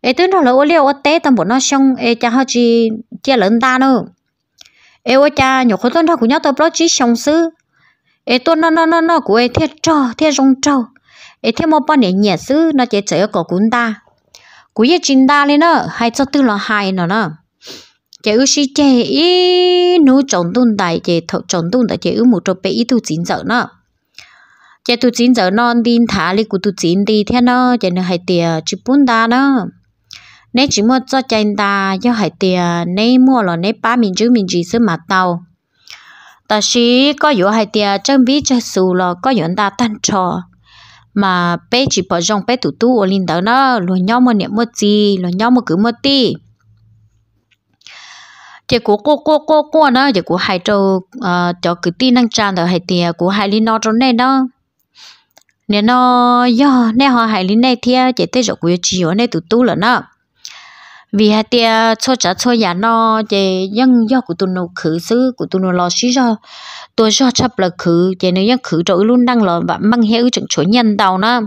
ê tướng cho là ô liêu ô té tâm bọn nó xong ê cha họ chị chia lớn ta nữa ê ô cha nhổ khối tuần thọ của nhó tâm đó chỉ xong sư ê tuần nó nó nó nó của ê thiết trò thiết rong trâu ê thiết một bọn nhẹ nhẹ sư nó chỉ chơi ở cổ cuốn ta cú ye chín đa lên nó hai cho tư là hai nó nó chị ư sĩ chị ý nu chọn tuần đại chị thọ chọn tuần đại chị ư một trò bé tu chín giờ nó chị tu chín giờ non tin thả li cú tu chín đi thế nó chị nó hai tiền chỉ bún đa nó nãy chỉ mua cho chị ta cho hai tiền nãy mua là nãy ba mình chú mình chỉ số ta sĩ có yếu hay tiền chân biết cho xù là có yếu ta tan trò mà bé chỉ bỏ rong bé tủ tu ở linh đó nó lo nhau mà niệm một gì lo nhau mà cứ một tí chỉ của cô cô cô cô nó chỉ của hai trâu ờ, cho cứ tin năng tràn rồi hai tiền của hai linh nó trong này đó nên nó yo nên họ hai linh này thì chỉ tới rồi của chị ở này tủ tu là nó vì hạt tia cho trả cho nhà nó thì nhân do của tụi nó khử xứ của tụi nó lo xí ra tôi cho chấp là khử thì nếu nhân khử rồi luôn đang lo và mang heo chẳng chỗ nhân tàu nó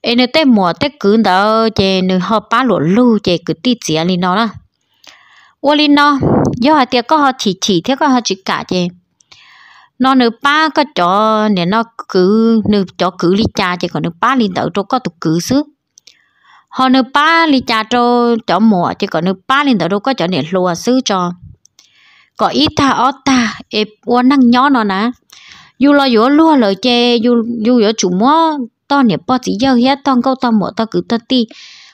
em nếu tết mùa tết cứ đó thì nếu họ bá lụa lưu thì cứ tí chỉ lên nó đó ô lên nó do hạt tia có họ chỉ chỉ theo có họ chỉ cả thì nó nếu ba có cho nên nó cứ nếu cho cứ lý cha thì còn nếu ba lên tàu cho có tụ cứ xứ họ nữ ba li cha cho cho mùa chỉ có nữ ba lên đó đâu có cho nè lùa sư cho có ít ta ở ta ép uốn năng nhỏ nó nè dù lo dù lùa lời chê dù dù dù chủ mua to nè bao chỉ giờ hết to câu to mùa to cứ to ti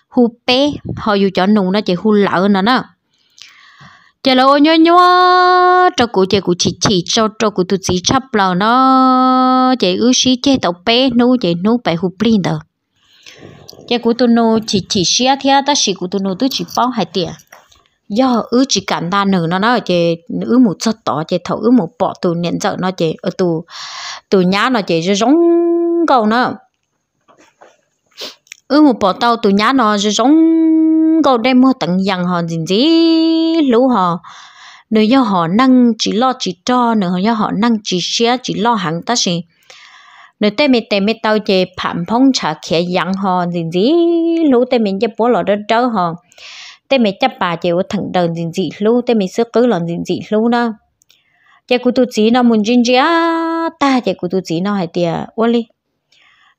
hu bé họ dù cho nùng nó chỉ hu lợ nó nè chả là ôi nhớ nhớ cho cụ chả cụ chỉ chỉ cho cho cụ tu sĩ chấp lầu nó chả ước sĩ chả tàu bé nô chả nô phải hụp lin đâu cái cô tôi nó chỉ chỉ xia thì ta chỉ cô tôi nó tôi chỉ bao hai tiền do ứ chỉ cảm ta nở nó nói chị ứ một chất tỏ chị thấu ứ một bỏ tù nện dở nó chị ở tù tù nhá nó chị giống cầu nó ứ một bỏ tàu tù nhá nó giống cầu đem mua tặng dặn họ gì gì lũ họ nếu do họ năng chỉ lo chỉ cho nếu do họ năng chỉ xia chỉ lo hẳn ta gì nếu tay mình tay mình tao chế phản phong trả khía yang họ gì gì lúc tay mình chấp bố lọ đó đỡ họ tay mình chấp bà chế ở thằng đầu gì gì lúc tay mình sửa cứ lọ gì gì lúc đó chế cụ tu chỉ nó muốn chân chia ta chế cụ tu chỉ nó hay tiệt ôi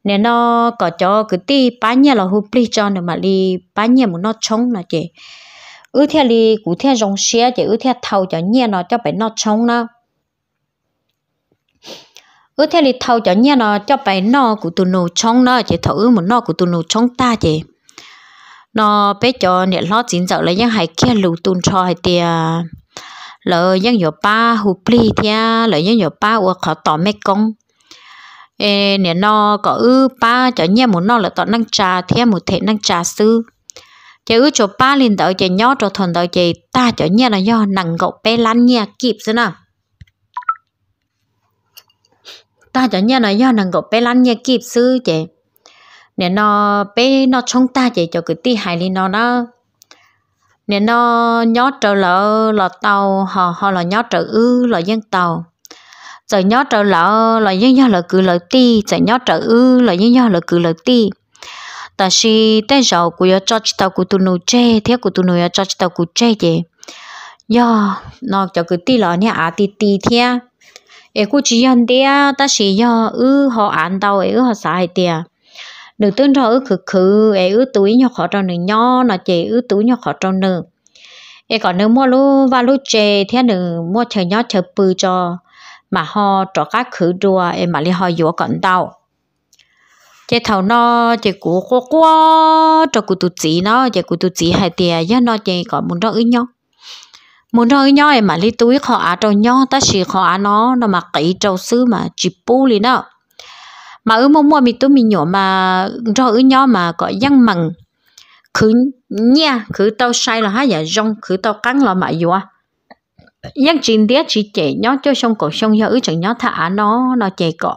nè nó có cho cứ ti ba nhà là hụp lý cho nữa mà đi ba nhà muốn nó chống là chế ư theo đi cụ theo rong xe chế ư theo thầu cho nhà nó cho bé nó chống nữa ư theo lý thâu cho nhé nó cho bài nó của tụi nó trong nó chỉ thấu một nó của tụi nó trong ta chỉ nó bé cho nè lo chính giờ lấy những hai kia lù tụn cho hai tia lỡ những nhà ba hụp pli thia lỡ những nhà ba ở khó tỏ mấy công ê nè nó có ư ba cho nhé một nó là tỏ năng trà thia một thể năng trà sư chỉ ư cho ba liền đợi chỉ nhó cho thằng đợi chỉ ta cho nhé là do nặng gọc bé lăn nhé kịp thế nào ta cho nhau nó nhau nàng gộp bé lăn nhà kịp sư chị nên nó bé nó trong ta chị cho cái ti hài lên nó đó nè nó nhót trở lỡ lọ tàu họ họ là nhót trở ư là dân tàu giờ nhót trở lỡ là dân do là cứ lỡ ti giờ nhót trở ư là dân do là cứ lỡ ti ta si tên giàu của cho chị tàu của tu nô chê thế của tu nô cho chị tàu của chê chị yo nó cho cứ ti lỡ nhá à ti ti thế ấy cô chỉ nhận tia ta chỉ nhờ ư họ ăn đâu ấy họ xài tia được tương cho ư khử khử ấy ư túi nhỏ khó tròn nữa nhỏ nó chỉ ư túi nhỏ khó tròn nữa ấy còn nữa mua lu và lu chè thì nữa mua chè nhỏ chè bự cho mà họ cho các khử đùa ấy mà li họ dúa còn đâu chế thầu nó chế cú quá quá cho cụ tụt chỉ nó chế cụ tụt chỉ hai tia nhá nó chế còn muốn đó ư nhau muốn nói nhoi mà li túi khó á trâu nhon ta chỉ khó á nó nó mà kỹ trâu xứ mà chỉ pu li đó mà ư mua mua mi túi mi nhỏ mà cho ư nhoi mà có dân mừng khứ nha khứ tao sai là há giả dạ rong khứ tao cắn là mà dù à dân chín đĩa chỉ trẻ nhó cho xong cổ xong nhớ ư chẳng nhó thả nó nó trẻ cọ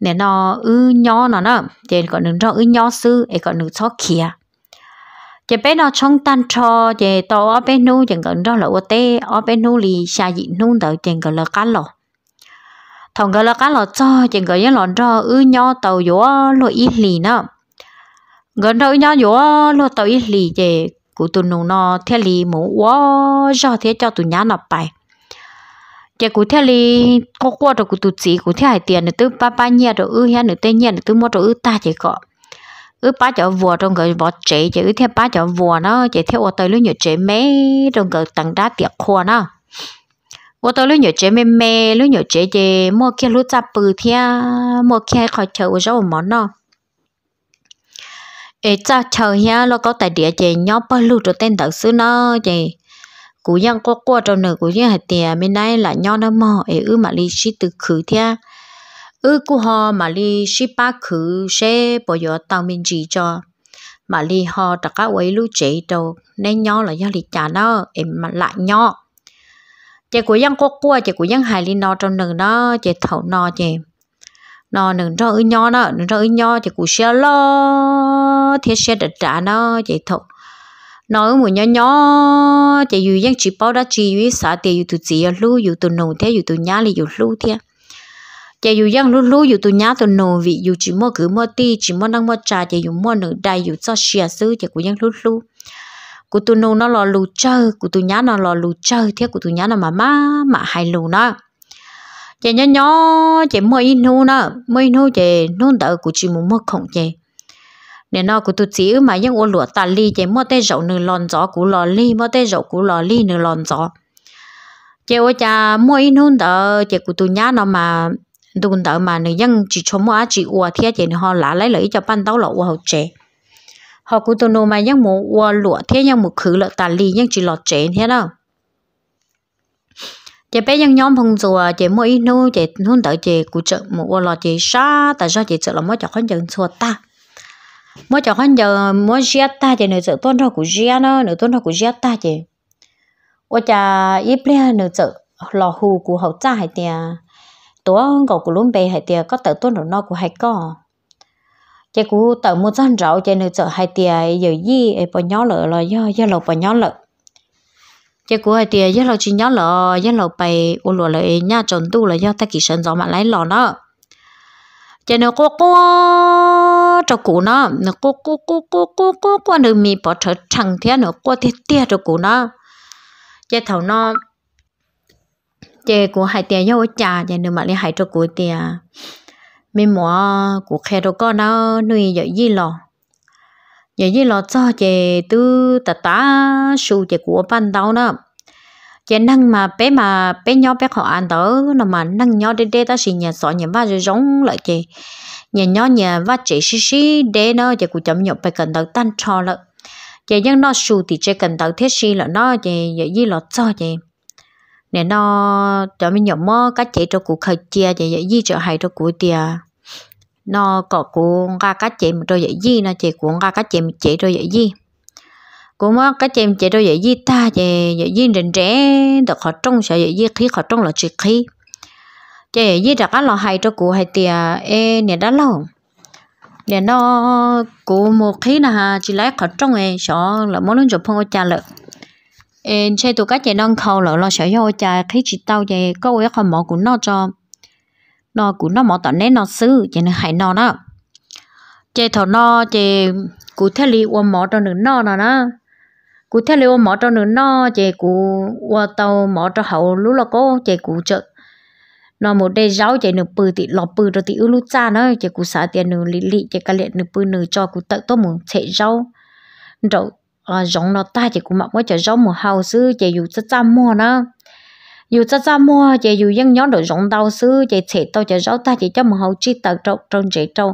nè nó ư nhó nó nó trẻ còn đừng cho ư nhó sư ấy còn đừng cho kia chỉ bé nó trong tan cho về to ở bé nu chẳng gần đó là ô tê ở bé nu li xa dị nu đợi chẳng gần là cá lò thằng gần là cá lò cho chẳng gần những lòn cho ư nho tàu gió lo ít lì nữa gần đâu nho gió lo tàu ít lì về cụ tụi nụ nó theo lì mũ quá do thế cho tụi nhá nó bài chỉ cụ theo lì có qua rồi cụ tụi chỉ cụ theo hải tiền nữa từ ba ba nhia rồi ư hiện nữa tê nhia nữa từ mua rồi ư ta chỉ có ứ bá chọn vua trong cái bỏ chế chứ ứ theo bá chọn vua nó chỉ theo ô tô lối nhựa chế mấy trong cái tầng đá tiệc khoa nó ô tô lối nhựa chế mấy mê lối nhựa chế chế mua kia lối chạp bự thia mua kia khỏi chợ ở chỗ món nó ế cha chờ hia lo có tài địa chế nhau bao lưu cho tên đặc sư nó chế cú yang qua qua trong nửa cú yang hạt tiền bên này là nhau nó mò ế ứ mà lý chi từ khử thia ư cô họ mà li ship ba khứ sẽ bỏ giờ tàu mình chỉ cho mà li họ đã cá quấy lưu chế đồ nên nhỏ là do li trả nó em mà lại nhỏ chị của dân có qua chị của dân hài li nó trong nừng đó chị thầu nó chị nó nừng cho ư nhỏ nó nừng cho ư nhỏ chị của xe lo thế xe đặt trả nó chị thầu ở một nhỏ nhỏ chị dù dân chỉ bao đã chỉ với xã tiền dù từ chị lú dù tụi nồng thế dù tụi nhá li dù lú thế giờ dù yang lú lú dù tụi nhá tụi nô vị dù chỉ mua cứ mua ti chỉ mua năng mua trà giờ dù mua nửa đại dù cho xia xứ giờ của yang lú lú của tụi nô nó lò lú chơi của tụi nhá nó lò lú chơi thế của tụi nhá nó mà má mà hay lú nó giờ nhỏ nhỏ chị mua in nô nó mua in nô chị nô đỡ của chị muốn mua không chị nên nó của tụi chỉ mà những ô lúa tà ly chị mua tay rậu nửa lòn gió của lò ly mua tay rậu của lò ly nửa lòn gió chị ô cha mua in nô đỡ chị của tụi nhá nó mà đúng cũng đợi mà này dân chỉ cho mua chỉ uo thia chỉ họ lá lấy lấy cho ban đầu là uo hậu trẻ họ cũng tôi nô mà dân mua uo lụa thia dân mua khử là tàn lì dân chỉ lọt trẻ thế đó chị bé dân nhóm phòng rùa chị mua ít nô chị hôn đợi chị cụ trợ mua uo lọt chị xa tại sao chị trợ là mua cho con dân xua ta mua cho con giờ mua giết ta chị nữa trợ tôn thọ của giết nữa nữa tôn thọ của giết ta chị ôi cha ít bia nữa trợ lò hù của hậu cha hay tiền tua gầu của luôn bề hai tiề có tờ tuôn nó của hai có chị cũ tự muốn dân rau chị nữ chợ hai tiề giờ gì ấy bỏ nhỏ lợ là do do lầu bỏ nhỏ lợ chị cũ hai tiề do lầu chỉ nhỏ lợ do lầu bày u lụa lợ nhà tròn tu là do ta kỳ sinh gió mà lấy lò nó chị nữ cô cô cho cú nó nữ cô cô cô cô cô cô cô nữ mì bỏ trở chẳng thế nữ cô thiết tiệt cho cú nó chị thầu nó chế của hai tiền nhau trà giờ nên mà lấy hai cho của tiền mấy mua của khe đồ con nó nuôi dạy gì lo, dạy gì lo cho chế từ tạt tá su chế của ban đầu đó chế năng mà bé mà bé nhỏ bé họ ăn đó nó mà năng nhỏ đê đê ta xin nhà sọ nhà ba rồi giống lại chế nhà nhỏ nhà va chế xí xí để nó chế của chấm nhậu phải cần đầu tan cho lợ chế dân nó su thì chế cần đầu thiết xí là nó chế dạy gì lo cho chế nên nó cho mình nhầm mơ cá chế cho cụ khởi chia chế dễ gì cho hay cho cụ tia nó có cụ ra cá chế mà cho dễ gì nó chế cụ ra cá chế mà chế cho dễ gì cụ mơ cá chế mà chế cho dễ gì ta chế dễ gì rình rẽ được họ trông sợ dễ gì khí họ trông là chỉ khí chế dạy gì đặt á lo hay cho cụ hay tia e nè đã lâu nè nó cụ một khí là chỉ lấy họ trông ấy sợ là muốn lên chụp phong cha lợi em chế tụ các chị non khâu lỡ lo sợ yêu cha khi chị tao về có ấy còn mỏ của nó cho nó của nó mỏ tận nét nó xứ chị nó hại nó đó chị thọ nó chế cụ thể li ôm mỏ cho nên nó nó đó cụ thể li ôm mỏ cho nên nó chế cụ qua tàu mỏ cho hậu lú là có chế cụ chợ nó một đây giáo chế nửa bự thì lọ bự rồi thì ưu lú cha nó chế cụ xả tiền nửa lì lì chế cả liệt nửa bự nửa cho cụ tự tốt muốn chạy rau rồi à giống nó ta chỉ cũng mặc mới chỉ giống một hào sư chỉ dù rất trăm mua nó dù rất trăm mua chỉ dù dân nhóm được giống đau sư chỉ chỉ tao chỉ giống ta chỉ cho một hào chi tật trâu trong chỉ trâu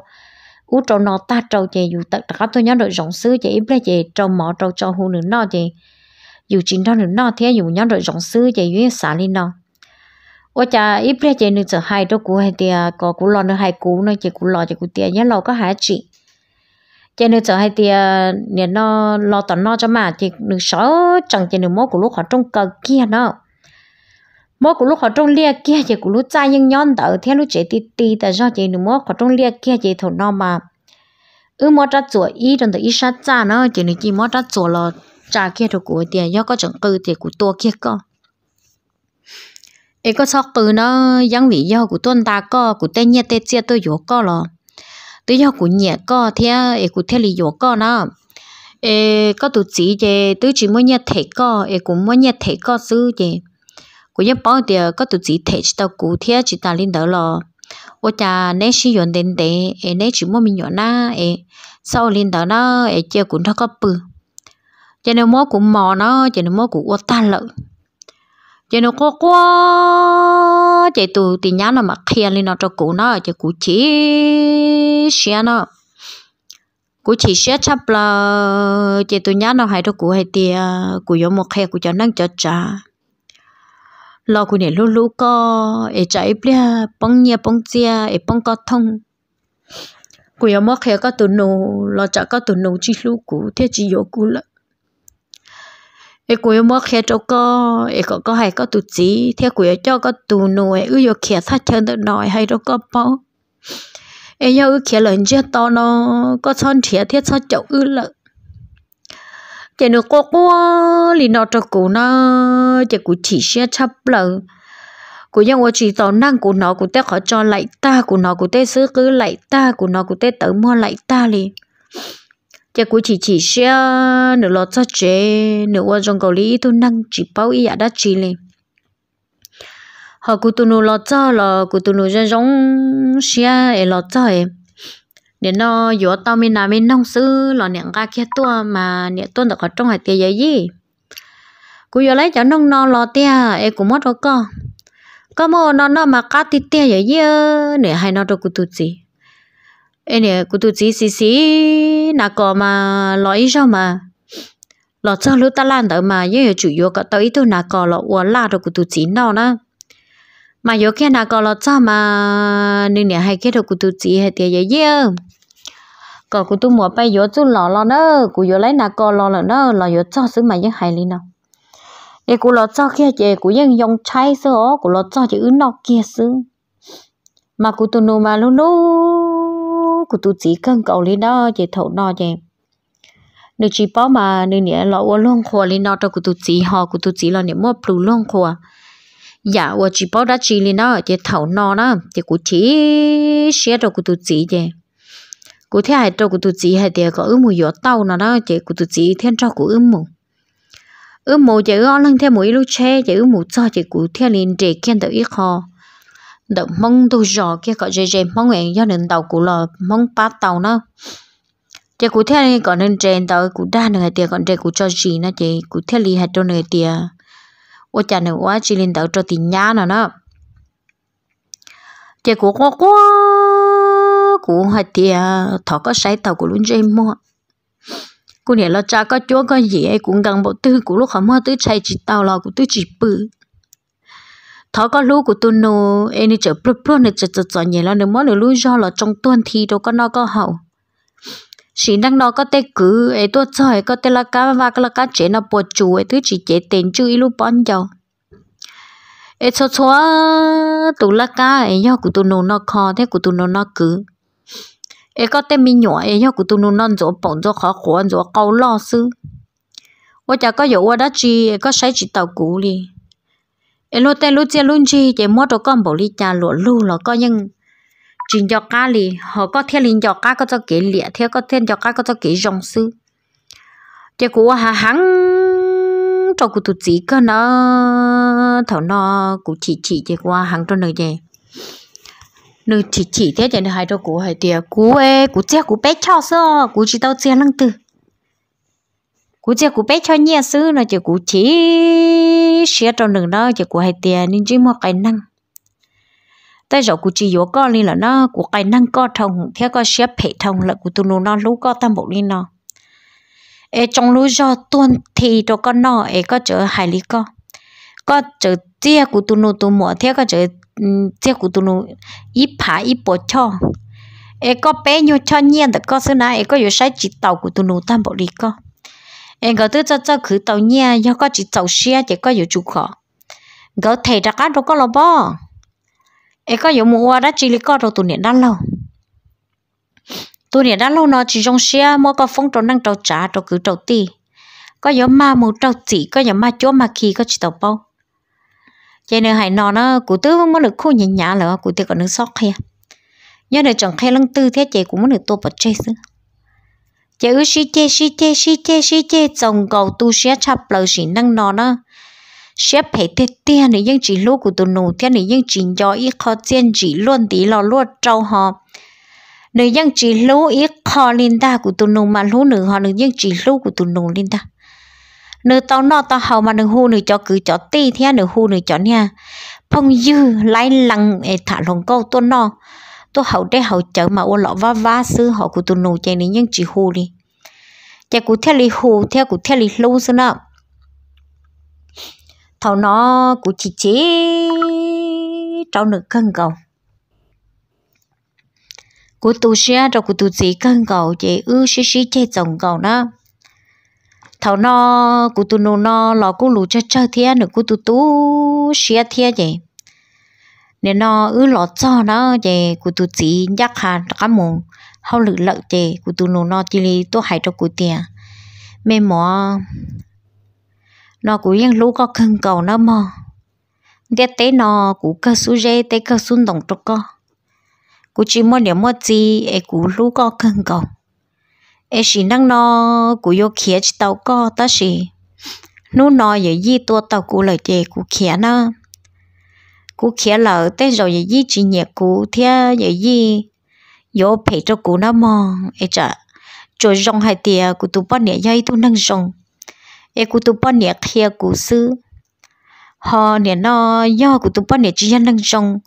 u trâu nó ta trâu chỉ dù tật các tôi nhớ được giống sư chỉ ít lấy chỉ trâu mỏ trâu cho hù nữa nó chỉ dù chính đó nữa nó thế dù nhớ được giống sư chỉ dưới xả lên nó ủa cha ít lấy chỉ nữa hai đôi cú hay tiề có cú lo nữa hai cú nữa chỉ cú lo chỉ cú tiề nhớ lâu có hai chị cho nên sợ hay thì à, nè nó lo tận nó cho mà thì được sợ chẳng cho nên mỗi của lúc họ trong cờ kia nó mỗi của lúc họ trong lia kia thì của lúc trai nhưng nhon đỡ theo lúc chạy tì tì tại do chị nên mỗi họ trong lia kia thì thổ nó mà ư mỗi ra chùa ý trong từ ý sát cha nó chỉ nên chỉ mỗi ra chùa là cha kia thuộc của tiền do có chẳng cư thì của tua kia có ấy có sóc cư nó giống lý do của tuân ta có của tên nhẹ tên chia tôi dỗ có rồi tôi do của nhà co theo e của theo lý do co nó e có tụ chỉ về tôi chỉ mỗi nhà thể co e cũng mỗi nhà thể co sư về của nhà bảo thì có tụ chỉ thể chỉ tao cụ theo chỉ ta lên đó lo ô cha nãy sử dụng đến để e nãy chỉ mỗi mình nhỏ na e sau lên đó nó e chơi cũng thắc cấp bự cho nên mỗi cũng mò nó cho nên mỗi cũng ô ta lợi chị nó có quá chị tụ thì nhá nó mặc kia lên nó cho cụ nó chị cụ chỉ xe nó cụ chỉ xe chấp là chị tụ nhá nó hay cho cụ hay thì cụ giống một khe cụ cho năng cho cha lo cụ này luôn luôn có ấy chạy bia bông nhia bông chia ấy bông có thông cụ giống một khe có tụ nô lo chả có tụ nô chỉ lu cụ thế chỉ yếu cụ lại e cuối mua khía cho co, e có có hay có tụ chỉ theo cuối cho có tụ nô e ư yo khía sát chân được nói hay cho co bao e yo ư khía lần chưa to nó có son thiệt thiết sát chỗ ư lợ chỉ nó có quá, lì nó cho cụ nó chỉ cụ chỉ xe chấp lợ cụ nhân của chỉ tao năng của nó cụ tết khó cho lại ta của nó cụ tết xứ cứ lại ta của nó cụ tết tự mua lại ta liền chả cũng chỉ chỉ xe nửa lọt cho chế nửa qua trong cầu lý tôi năng chỉ bao ý đã chỉ lên họ cũng tụi nó lọt cho là cũng tụi ra giống xe để lọt cho em nên nó vừa tao mình làm mình nông sư là nẹn ra kia tua mà nẹn tua được ở trong hải tiền gì cũng vừa lấy cháu nông nó lọt tia ấy cũng mất rồi con có mô nó nó mà cá tít tia gì nữa hay nó đâu cũng tụt gì em nè cụ tụ chỉ xí xí nà cò mà lõi rau mà lọ cho lúc ta lan đỡ mà nhớ chủ yếu có tới tôi nà cò lọ uốn la rồi cụ tụ chỉ nó nữa mà yếu kia nà cò lọ cho mà nên nè hay kia rồi cụ tụ chỉ hay tiền gì chứ còn cụ tụ mua bay yếu chút lọ lọ nữa cụ yếu lấy nà cò lọ lọ nữa lọ yếu cho xứ mà nhớ hay lên nào để cụ lọ cho kia chị cụ yên dùng chai xứ ó cụ cho chị ứ nọ kia xứ mà cụ tụ nô mà luôn luôn của tụi chỉ cần cầu lý đó để thấu nó chị nếu chỉ bảo mà nên nhẹ lọ ô lông khô lý đó cho của tụi chỉ họ của tụi chỉ là nhẹ mua bù lông khô dạ ô chỉ bảo đã chỉ lý đó để thấu nó đó chị của chỉ xé cho của tụi chỉ chị cụ thế hai trâu của tụi chị hai tiệc có ước mù gió tàu nào đó chị của tụi chị thiên trâu của ước mù ước mù chị ước lăng theo mũi lúc che chị ước mù cho chị cụ theo lên để kiên tự ít khó đậu mong tu giỏ kia có dây dây mong nguyện do nên tàu của lò mong ba tàu nó chị cụ theo này còn nên trên tàu cụ đa nữa tiệt còn trên cụ cho gì nó chị cụ theo ly hạt cho nữa tiệt ô chả nữa quá chỉ lên tàu cho tiền nhá nó nó chị cụ quá quá cụ hạt tiệt thọ có sai tàu của luôn dây mua cụ này lo cha có chúa có gì cũng gần bộ tư cụ lúc không mua tư chạy chỉ tàu lò cụ tư chỉ bự thọ có lú của tôi nô em đi chở bự bự này chở chở chở nhẹ là nếu mà nếu lú do là trong tuần thì đâu có nó có hậu chỉ đang nó có tê cứ ấy tôi chơi có tê là cá và cái là cá chế nó bột chủ ấy thứ chỉ chế tiền chứ ít lúc bón dầu ấy cho cho tụ là cá ấy nhau của tôi nô nó khó thế của tôi nô nó cứ ấy có tê mi nhỏ ấy nhau của tôi nô nó rồi bỏng rồi khó khổ rồi câu lo sư 我家个有我的鸡，个谁知道鼓哩？ê lô tên lú chia luôn chi chỉ mua đồ con bổ lý cha lụa lu là có nhưng chuyện cho cá lì họ có thiên linh cho cá có cho kỹ lịa theo có thiên cho cá có cho kỹ rong sư chỉ của hà hắn cho cụ tụt chỉ cơ nó thảo nó cụ chỉ chỉ chỉ qua hàng cho nơi gì nơi chỉ chỉ thế cho nên hai cho cụ hai tiệt cụ ấy cụ chia cụ bé cho sao cụ chỉ tao chia năng từ cú chơi cú bé cho nhẹ sư nó chơi cú chỉ xé trong đường đó chơi cú hay tiền nên chỉ mua cái năng tại giờ cú chỉ yếu con nên là nó cú cái năng co thông theo co xé phệ thông là cú tu nó lú co tam bộ nên nó ở trong lú do tuôn thì cho con nó ấy có chơi hải lý co có chơi tia cú tu nó tu mua theo có chơi ừ, tia cú tu nó ít phá ít bỏ cho ấy có bé nhiều cho nhiên được có xưa nãy ấy có yếu sai chỉ tàu của tu nó tam bộ lý co em có tự cho cho khử tàu nha do có chỉ tàu xe chỉ có nhiều chủ khó gỡ thầy đã cắt đâu có lò bò em có nhiều mua đã chỉ lý có đâu tụi niệm đã lâu tụi niệm đã lâu nó chỉ trong xe mua có phong tròn năng trâu trả trâu cứ trâu tì có gió ma mù trâu chỉ có gió ma chỗ ma khi có chỉ tàu bao vậy nên hãy nó nó cụ tứ mới được khu nhẹ nhã là cụ tứ có nước sót kia nhớ được chẳng khay lăng tư thế chị cũng muốn được tôi bật chơi xưa chứ xí chê xí chê xí chê xí chê chồng cầu tu xé chập lờ xí năng nó nó xé phải tê tê này nhưng chỉ lúc của tụi nụ thế này nhưng chỉ do ít khó tiền chỉ luôn tí lo luôn trâu họ nữ dân chỉ lú ít khó lên ta của tụi nụ mà lú nữa họ nữ dân chỉ lú của tụi nụ lên ta nữ tao nọ tao hầu mà nữ hu nữ cho cứ cho tê thế nữ hu nữ cho nha phong dư lái lăng thả lồng câu tuôn nọ no tôi hậu đây hậu chở mà ô lọ va va sư họ của tôi nô chạy nên những chỉ hồ đi chạy của theo lì hồ theo của theo lì lâu xưa nào, thầu nó của chị chế trâu nữ cân cầu của tôi xe rồi của tôi chỉ cân cầu chạy ư xí xí chạy chồng cầu đó thầu nó của tôi nô nó lọ của lù chơi chơi thế nữa của tôi tú xe thế vậy nên nó ứ lọ cho nó về cụ tụ chỉ nhắc hà cá mồm hao lực lợ về cụ tụ nó nó chỉ li tôi hại cho cụ tiền mẹ mò, nó cũng yên lú có cần cầu nó mò để tế nó cũng cơ su rê tế cơ su động cho co cụ chỉ mua điểm mua gì ấy cụ lú có cần cầu ấy chỉ năng nó cũng yêu khía chỉ tàu co ta chỉ nó nó giờ gì tua tàu cụ lời về cụ khía nó cú khía lợ tết rồi vậy gì chỉ nhẹ cú thế vậy gì yo phải cho cú nó mò ấy chả cho rong hai tia cú tu bón nhẹ dây tu năng rong ấy cú tu bón nhẹ khía cú sư họ nhẹ nó do cú tu bón nhẹ chỉ nâng rong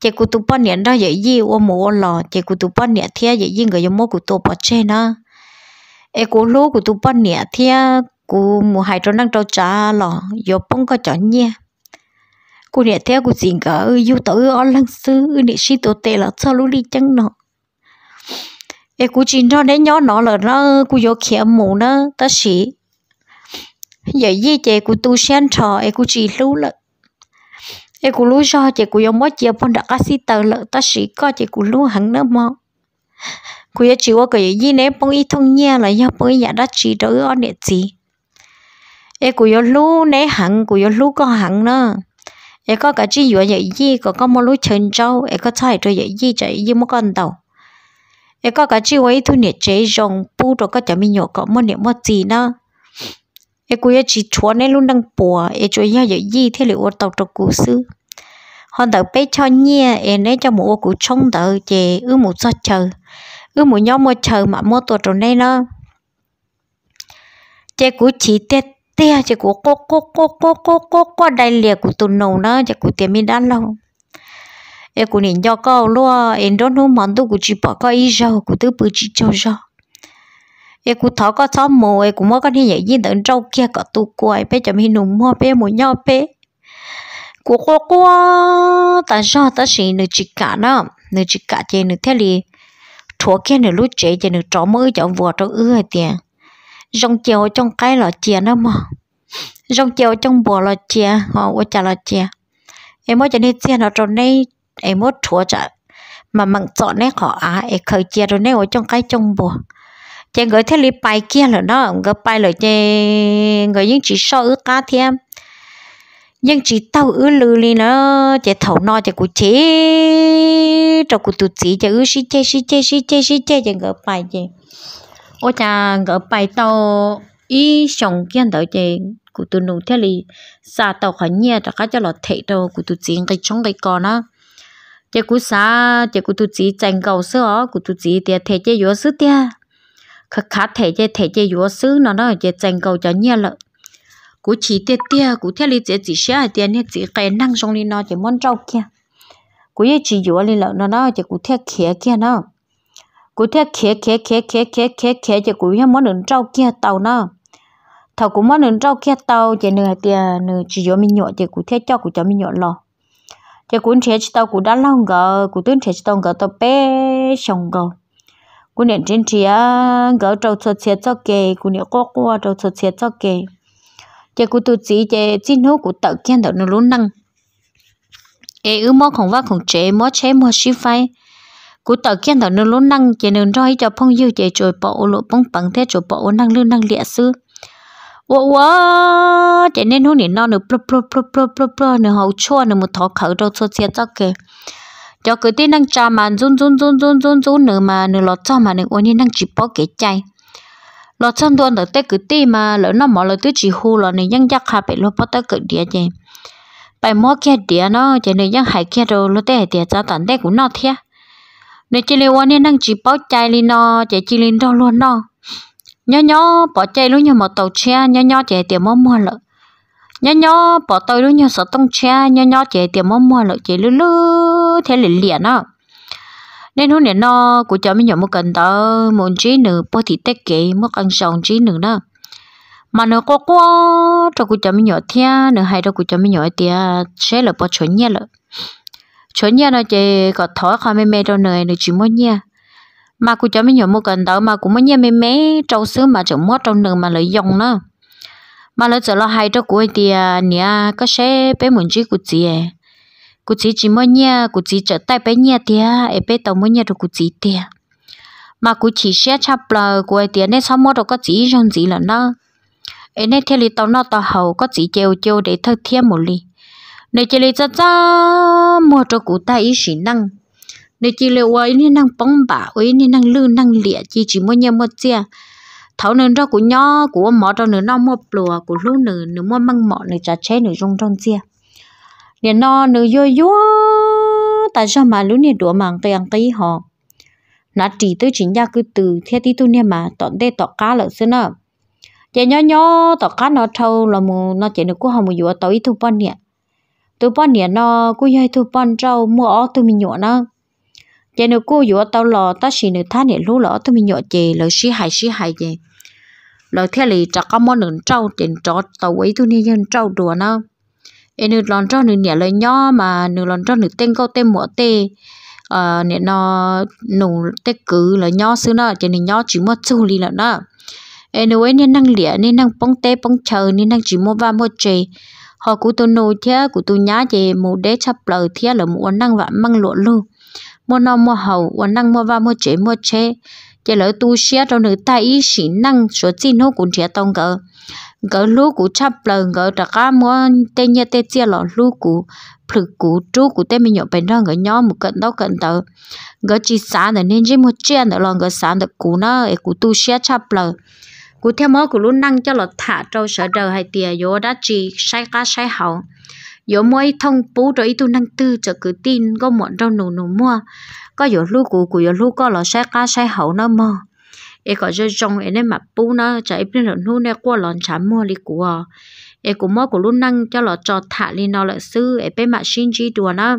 chỉ cú tu bón nhẹ đó vậy gì ô mồ ô lò chỉ cú tu bón nhẹ thế vậy gì người yo mò cú tu bỏ chê nó ấy cú lú cú tu bón nhẹ thế cú mù hai trâu nâng trâu trả lò yo bông có chọn nhẹ cô nè theo cô xin cả ư yêu tử ăn lăng sư nè xí tổ tệ là sao lũ đi chăng nó em cô chỉ cho đến nhỏ nó là nó cô vô khía mù nó ta sĩ, giờ dễ chị cô tu sen trò em cô chỉ lú lợ em cô lú cho chị cô vô mất chị bọn đã cá sĩ tờ lợ ta sĩ có chị cô lú hẳn nó mà cô yêu chỉ có cái gì nè bọn y thông nhẹ là do bọn y nhà đã chỉ đỡ ở nè chị em cô vô lú nè hẳn cô yêu lú có hẳn nữa 也个个只有也一个个么路成州，也个菜着也一着一么干到，也个个只为土你这种不着个叫米肉个么你么子呢？也个也只穿那路能薄，也着也也一天里我到着故事，看到被炒热，也那叫么我古冲到这有么做 chờ，有么要么 chờ mà 么多着那呢？这古只得。tia à, chỉ cố cố cố cố cố cố cố cô đây lìa của tụi nấu nó chỉ cố tiền mi đã lâu e cố nhìn cho câu luôn em đó nó món tôi của chỉ bỏ cái ý rồi của tôi bự chỉ cho rồi e cố thọ có thọ mồ e cố mỗi cái này vậy như tận trâu kia có tụ quậy bây giờ mình nùng mua bé mua nhau bé cố cố cố, ta do ta chỉ nữ chỉ cả nó nữ chỉ cả chơi nữ thế li thua kia nữ lúc chơi chỉ nữ trò mới chọn vua trò ưa tiền rong chiều trong cái lọ chè nó mà rong chiều trong bùa lọ chè họ qua chả lọ chè em mới cho nên xe nó trong này em mới chúa chả mà mặn chọn này họ á em khởi chè rồi này ở trong cái trong bùa chè người thế li bài kia là nó người bài là chè người những chỉ so ước cá thêm nhưng chỉ tao ứ lư li nó chè thầu no chè của chế trong của tụt chỉ chè ứ xí chè xí chè xí chè xí chè chè người bài chè ô cha gỡ bài tàu ý sống kiên tới chị cụ tụ nụ thế li xa tàu khỏi nhẹ cho các cho lọt thể đâu cụ tụ chiến cái chống cái con á chị cụ xa chị cụ tụ chỉ tranh cầu sữa cụ tụ chỉ tiệt thể chế yếu sứ tiệt khá khá thể chế thể chế yếu sứ nó nó chế tranh cầu cho nhẹ lợ cụ chỉ tiệt tiệt cụ thế li chế chỉ xe tiệt nhé chỉ cái năng trong đi nó chỉ muốn trâu kia ấy chỉ yếu li lợ nó nó chỉ cụ thế khía kia nó cú theo khé khé khé khé khé khé khé chỉ cú hiếm món nướng rau kia tàu nó thầu cú món nướng rau kia tàu chỉ nửa tiền nửa chỉ cho mình nhọ chỉ cú theo cho cú cho mình nhọ lò chỉ cú trẻ chỉ tàu cú đã lâu gờ cú tuyên trẻ chỉ tàu gờ tàu bé sòng gờ cú nè trên trẻ gờ trâu sơ xe cho kê, cú nè qua qua trâu sơ xe cho kê, chỉ cú tự chỉ chỉ xin hú cú tàu kia được nó lún năng ê ư mò không vác không chế mò chế mò xí phai cú tàu kiên tàu nương lún năng chỉ nương roi cho phong dư chỉ trồi bỏ ô lộ bông bằng thế trồi bỏ ô năng lư năng lịa sư wo wo chỉ nên hôm nay nó nửa plop plop plop plop plop plop nửa hậu chua nửa một thọ khẩu đâu cho chia cho kì cho cứ tin năng cha mà run run run run run run nửa mà nửa lọt cho mà nửa ô nhiên năng chỉ bỏ cái chay lọt trong tuần tới cứ tin mà lỡ nó mỏ lỡ tới chỉ hù lọt nửa nhăn chắc hà bể lọt bắt tới cực địa chè bài mua kia địa nó chỉ nửa nhăn hải kia rồi lỡ tới địa cho tận đây cũng nó thiệt nên chỉ lấy quan nên đang chỉ bỏ chạy lên nó chạy chỉ lên đó luôn nó nhỏ nhỏ bỏ chạy luôn nhờ một tàu xe nhỏ nhỏ chạy tiệm mua mua lợ nhỏ nhỏ bỏ tôi luôn nhờ sợ tông xe nhỏ nhỏ chạy tiệm mua mua lợ chạy lư lư thế liền liền nó nên hôm nay nó của cháu mình nhỏ một cần tờ muốn trí nữ bố thịt tết kỷ mất ăn sòng trí nữ đó mà nó có quá cho của cháu mình nhớ thia nữa hay đâu của cháu mình nhớ tia sẽ là bỏ chuẩn nhẹ lợ chỗ nhà nó chơi có thỏ khoa mê mê đâu nơi được chỉ mỗi nhà mà cũng cho mấy nhỏ mua cần đâu mà cũng mấy nhà mê mê trâu xứ mà chẳng mua trong nương mà lấy dùng nữa mà lấy chỗ lo hay cho cuối thì nhà có sẽ bé muốn à. chỉ của chị ấy cụ chỉ chỉ mỗi nhà cụ chỉ trở tay bé nhà thì ấy à, bé tàu mỗi nhà được cụ chỉ thì mà cụ chỉ xe chắp lờ của ấy thì à, nên sao mua rồi có chỉ trong gì là nó ấy nên theo lý tàu nó tàu hậu có chỉ chiều chiều để thơ thiên một lý nếu chỉ lấy cho cho mua cho cụ ta ý sĩ năng nếu chỉ lấy qua ý năng bóng bả ý năng lư năng lịa chỉ chỉ mua nhau mua chia thấu nửa cho cụ nhỏ cụ mỏ cho nửa nó mua plùa cụ lú nửa nửa mua măng mỏ nửa trà chế nửa rong rong chia nên nó nửa yo yo tại sao mà lú nè đùa màng tay ăn tay họ nà chỉ tới chính gia cứ từ theo tí tu nè mà tọn tê tọt cá lợn xưa nè chạy nhỏ nhỏ tọt cá nó trâu là mù nó chạy được cú hồng mù dùa tối thu bón nè tôi bọn nhẹ nó cô như tôi bọn trâu mua ở tôi mình nhọ nó giờ nếu cô dụ tao lò ta xì nửa tháng nè lúa lỡ tôi mình nhọ chè lỡ xí hại xí hại gì lỡ thế lì chả có món nửa trâu tiền trọ tàu ấy tụi nhân trâu đùa nó em nửa lon trâu nửa nhẹ lời nhỏ mà nửa lon trâu nửa tên câu tên mua tê ờ nè nó nụ tê cứ lỡ nhỏ xứ nó cho nên nhỏ chỉ mất chu li là nó em nửa ấy nên năng lịa nên năng bông tê bông chờ nên năng chỉ mua va mua chè họ cụ tôi nô thế cụ tôi nhá về một đế chấp lời thế là mù năng vạn măng lụa luôn mua nó mua hầu uốn năng mua va mua chế mua chế giờ lỡ tu xia trong nữ ta ý sĩ năng số chi nó cũng trẻ tông gỡ gỡ lú cụ chấp lời gỡ đặc cá mua tên nhà tên chia lọ lú cụ phực cụ trú cụ tên mình nhậu bên đó gỡ nhỏ một cận đó cận tờ gỡ chỉ sáng để nên chỉ mua chia để lòng gỡ sáng được cụ nó cụ tu xia chấp lời cú theo mó cú luôn năng cho lọt thả trâu sợ đầu hay tìa yo đã chỉ sai cá sai hậu yo mỗi thông bú rồi tu năng tư cho cứ tin có muộn rau nụ nụ mua có yo lưu cú cú yo lưu có lọ sai cá sai hậu nó mò e có chơi trong e nên mặt bú nó chạy bên lọt nu nè qua lọt chán mua đi cú à e cú mó cú luôn năng cho lọt cho thả li nó lọt sư e bên mặt xin chi đùa nó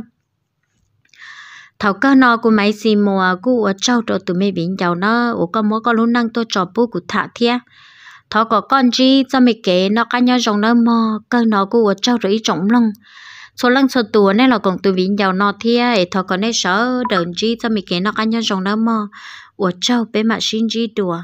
thảo cơ nó của mấy xì mùa của ở trâu trâu tụi mày biển giàu nó ở con mỗi con lúc năng tôi cho bố của thả thia thảo có con gì cho mày kể nó cá nhau rồng nó mò cơ nó của ở trâu rồi trọng lông số lăng số tuổi nên là còn tụi biển giàu nó thia ấy thọ có nên sợ đợn gì cho mày kể nó cá nhau rồng nó mò ở trâu bé mà xin gì đùa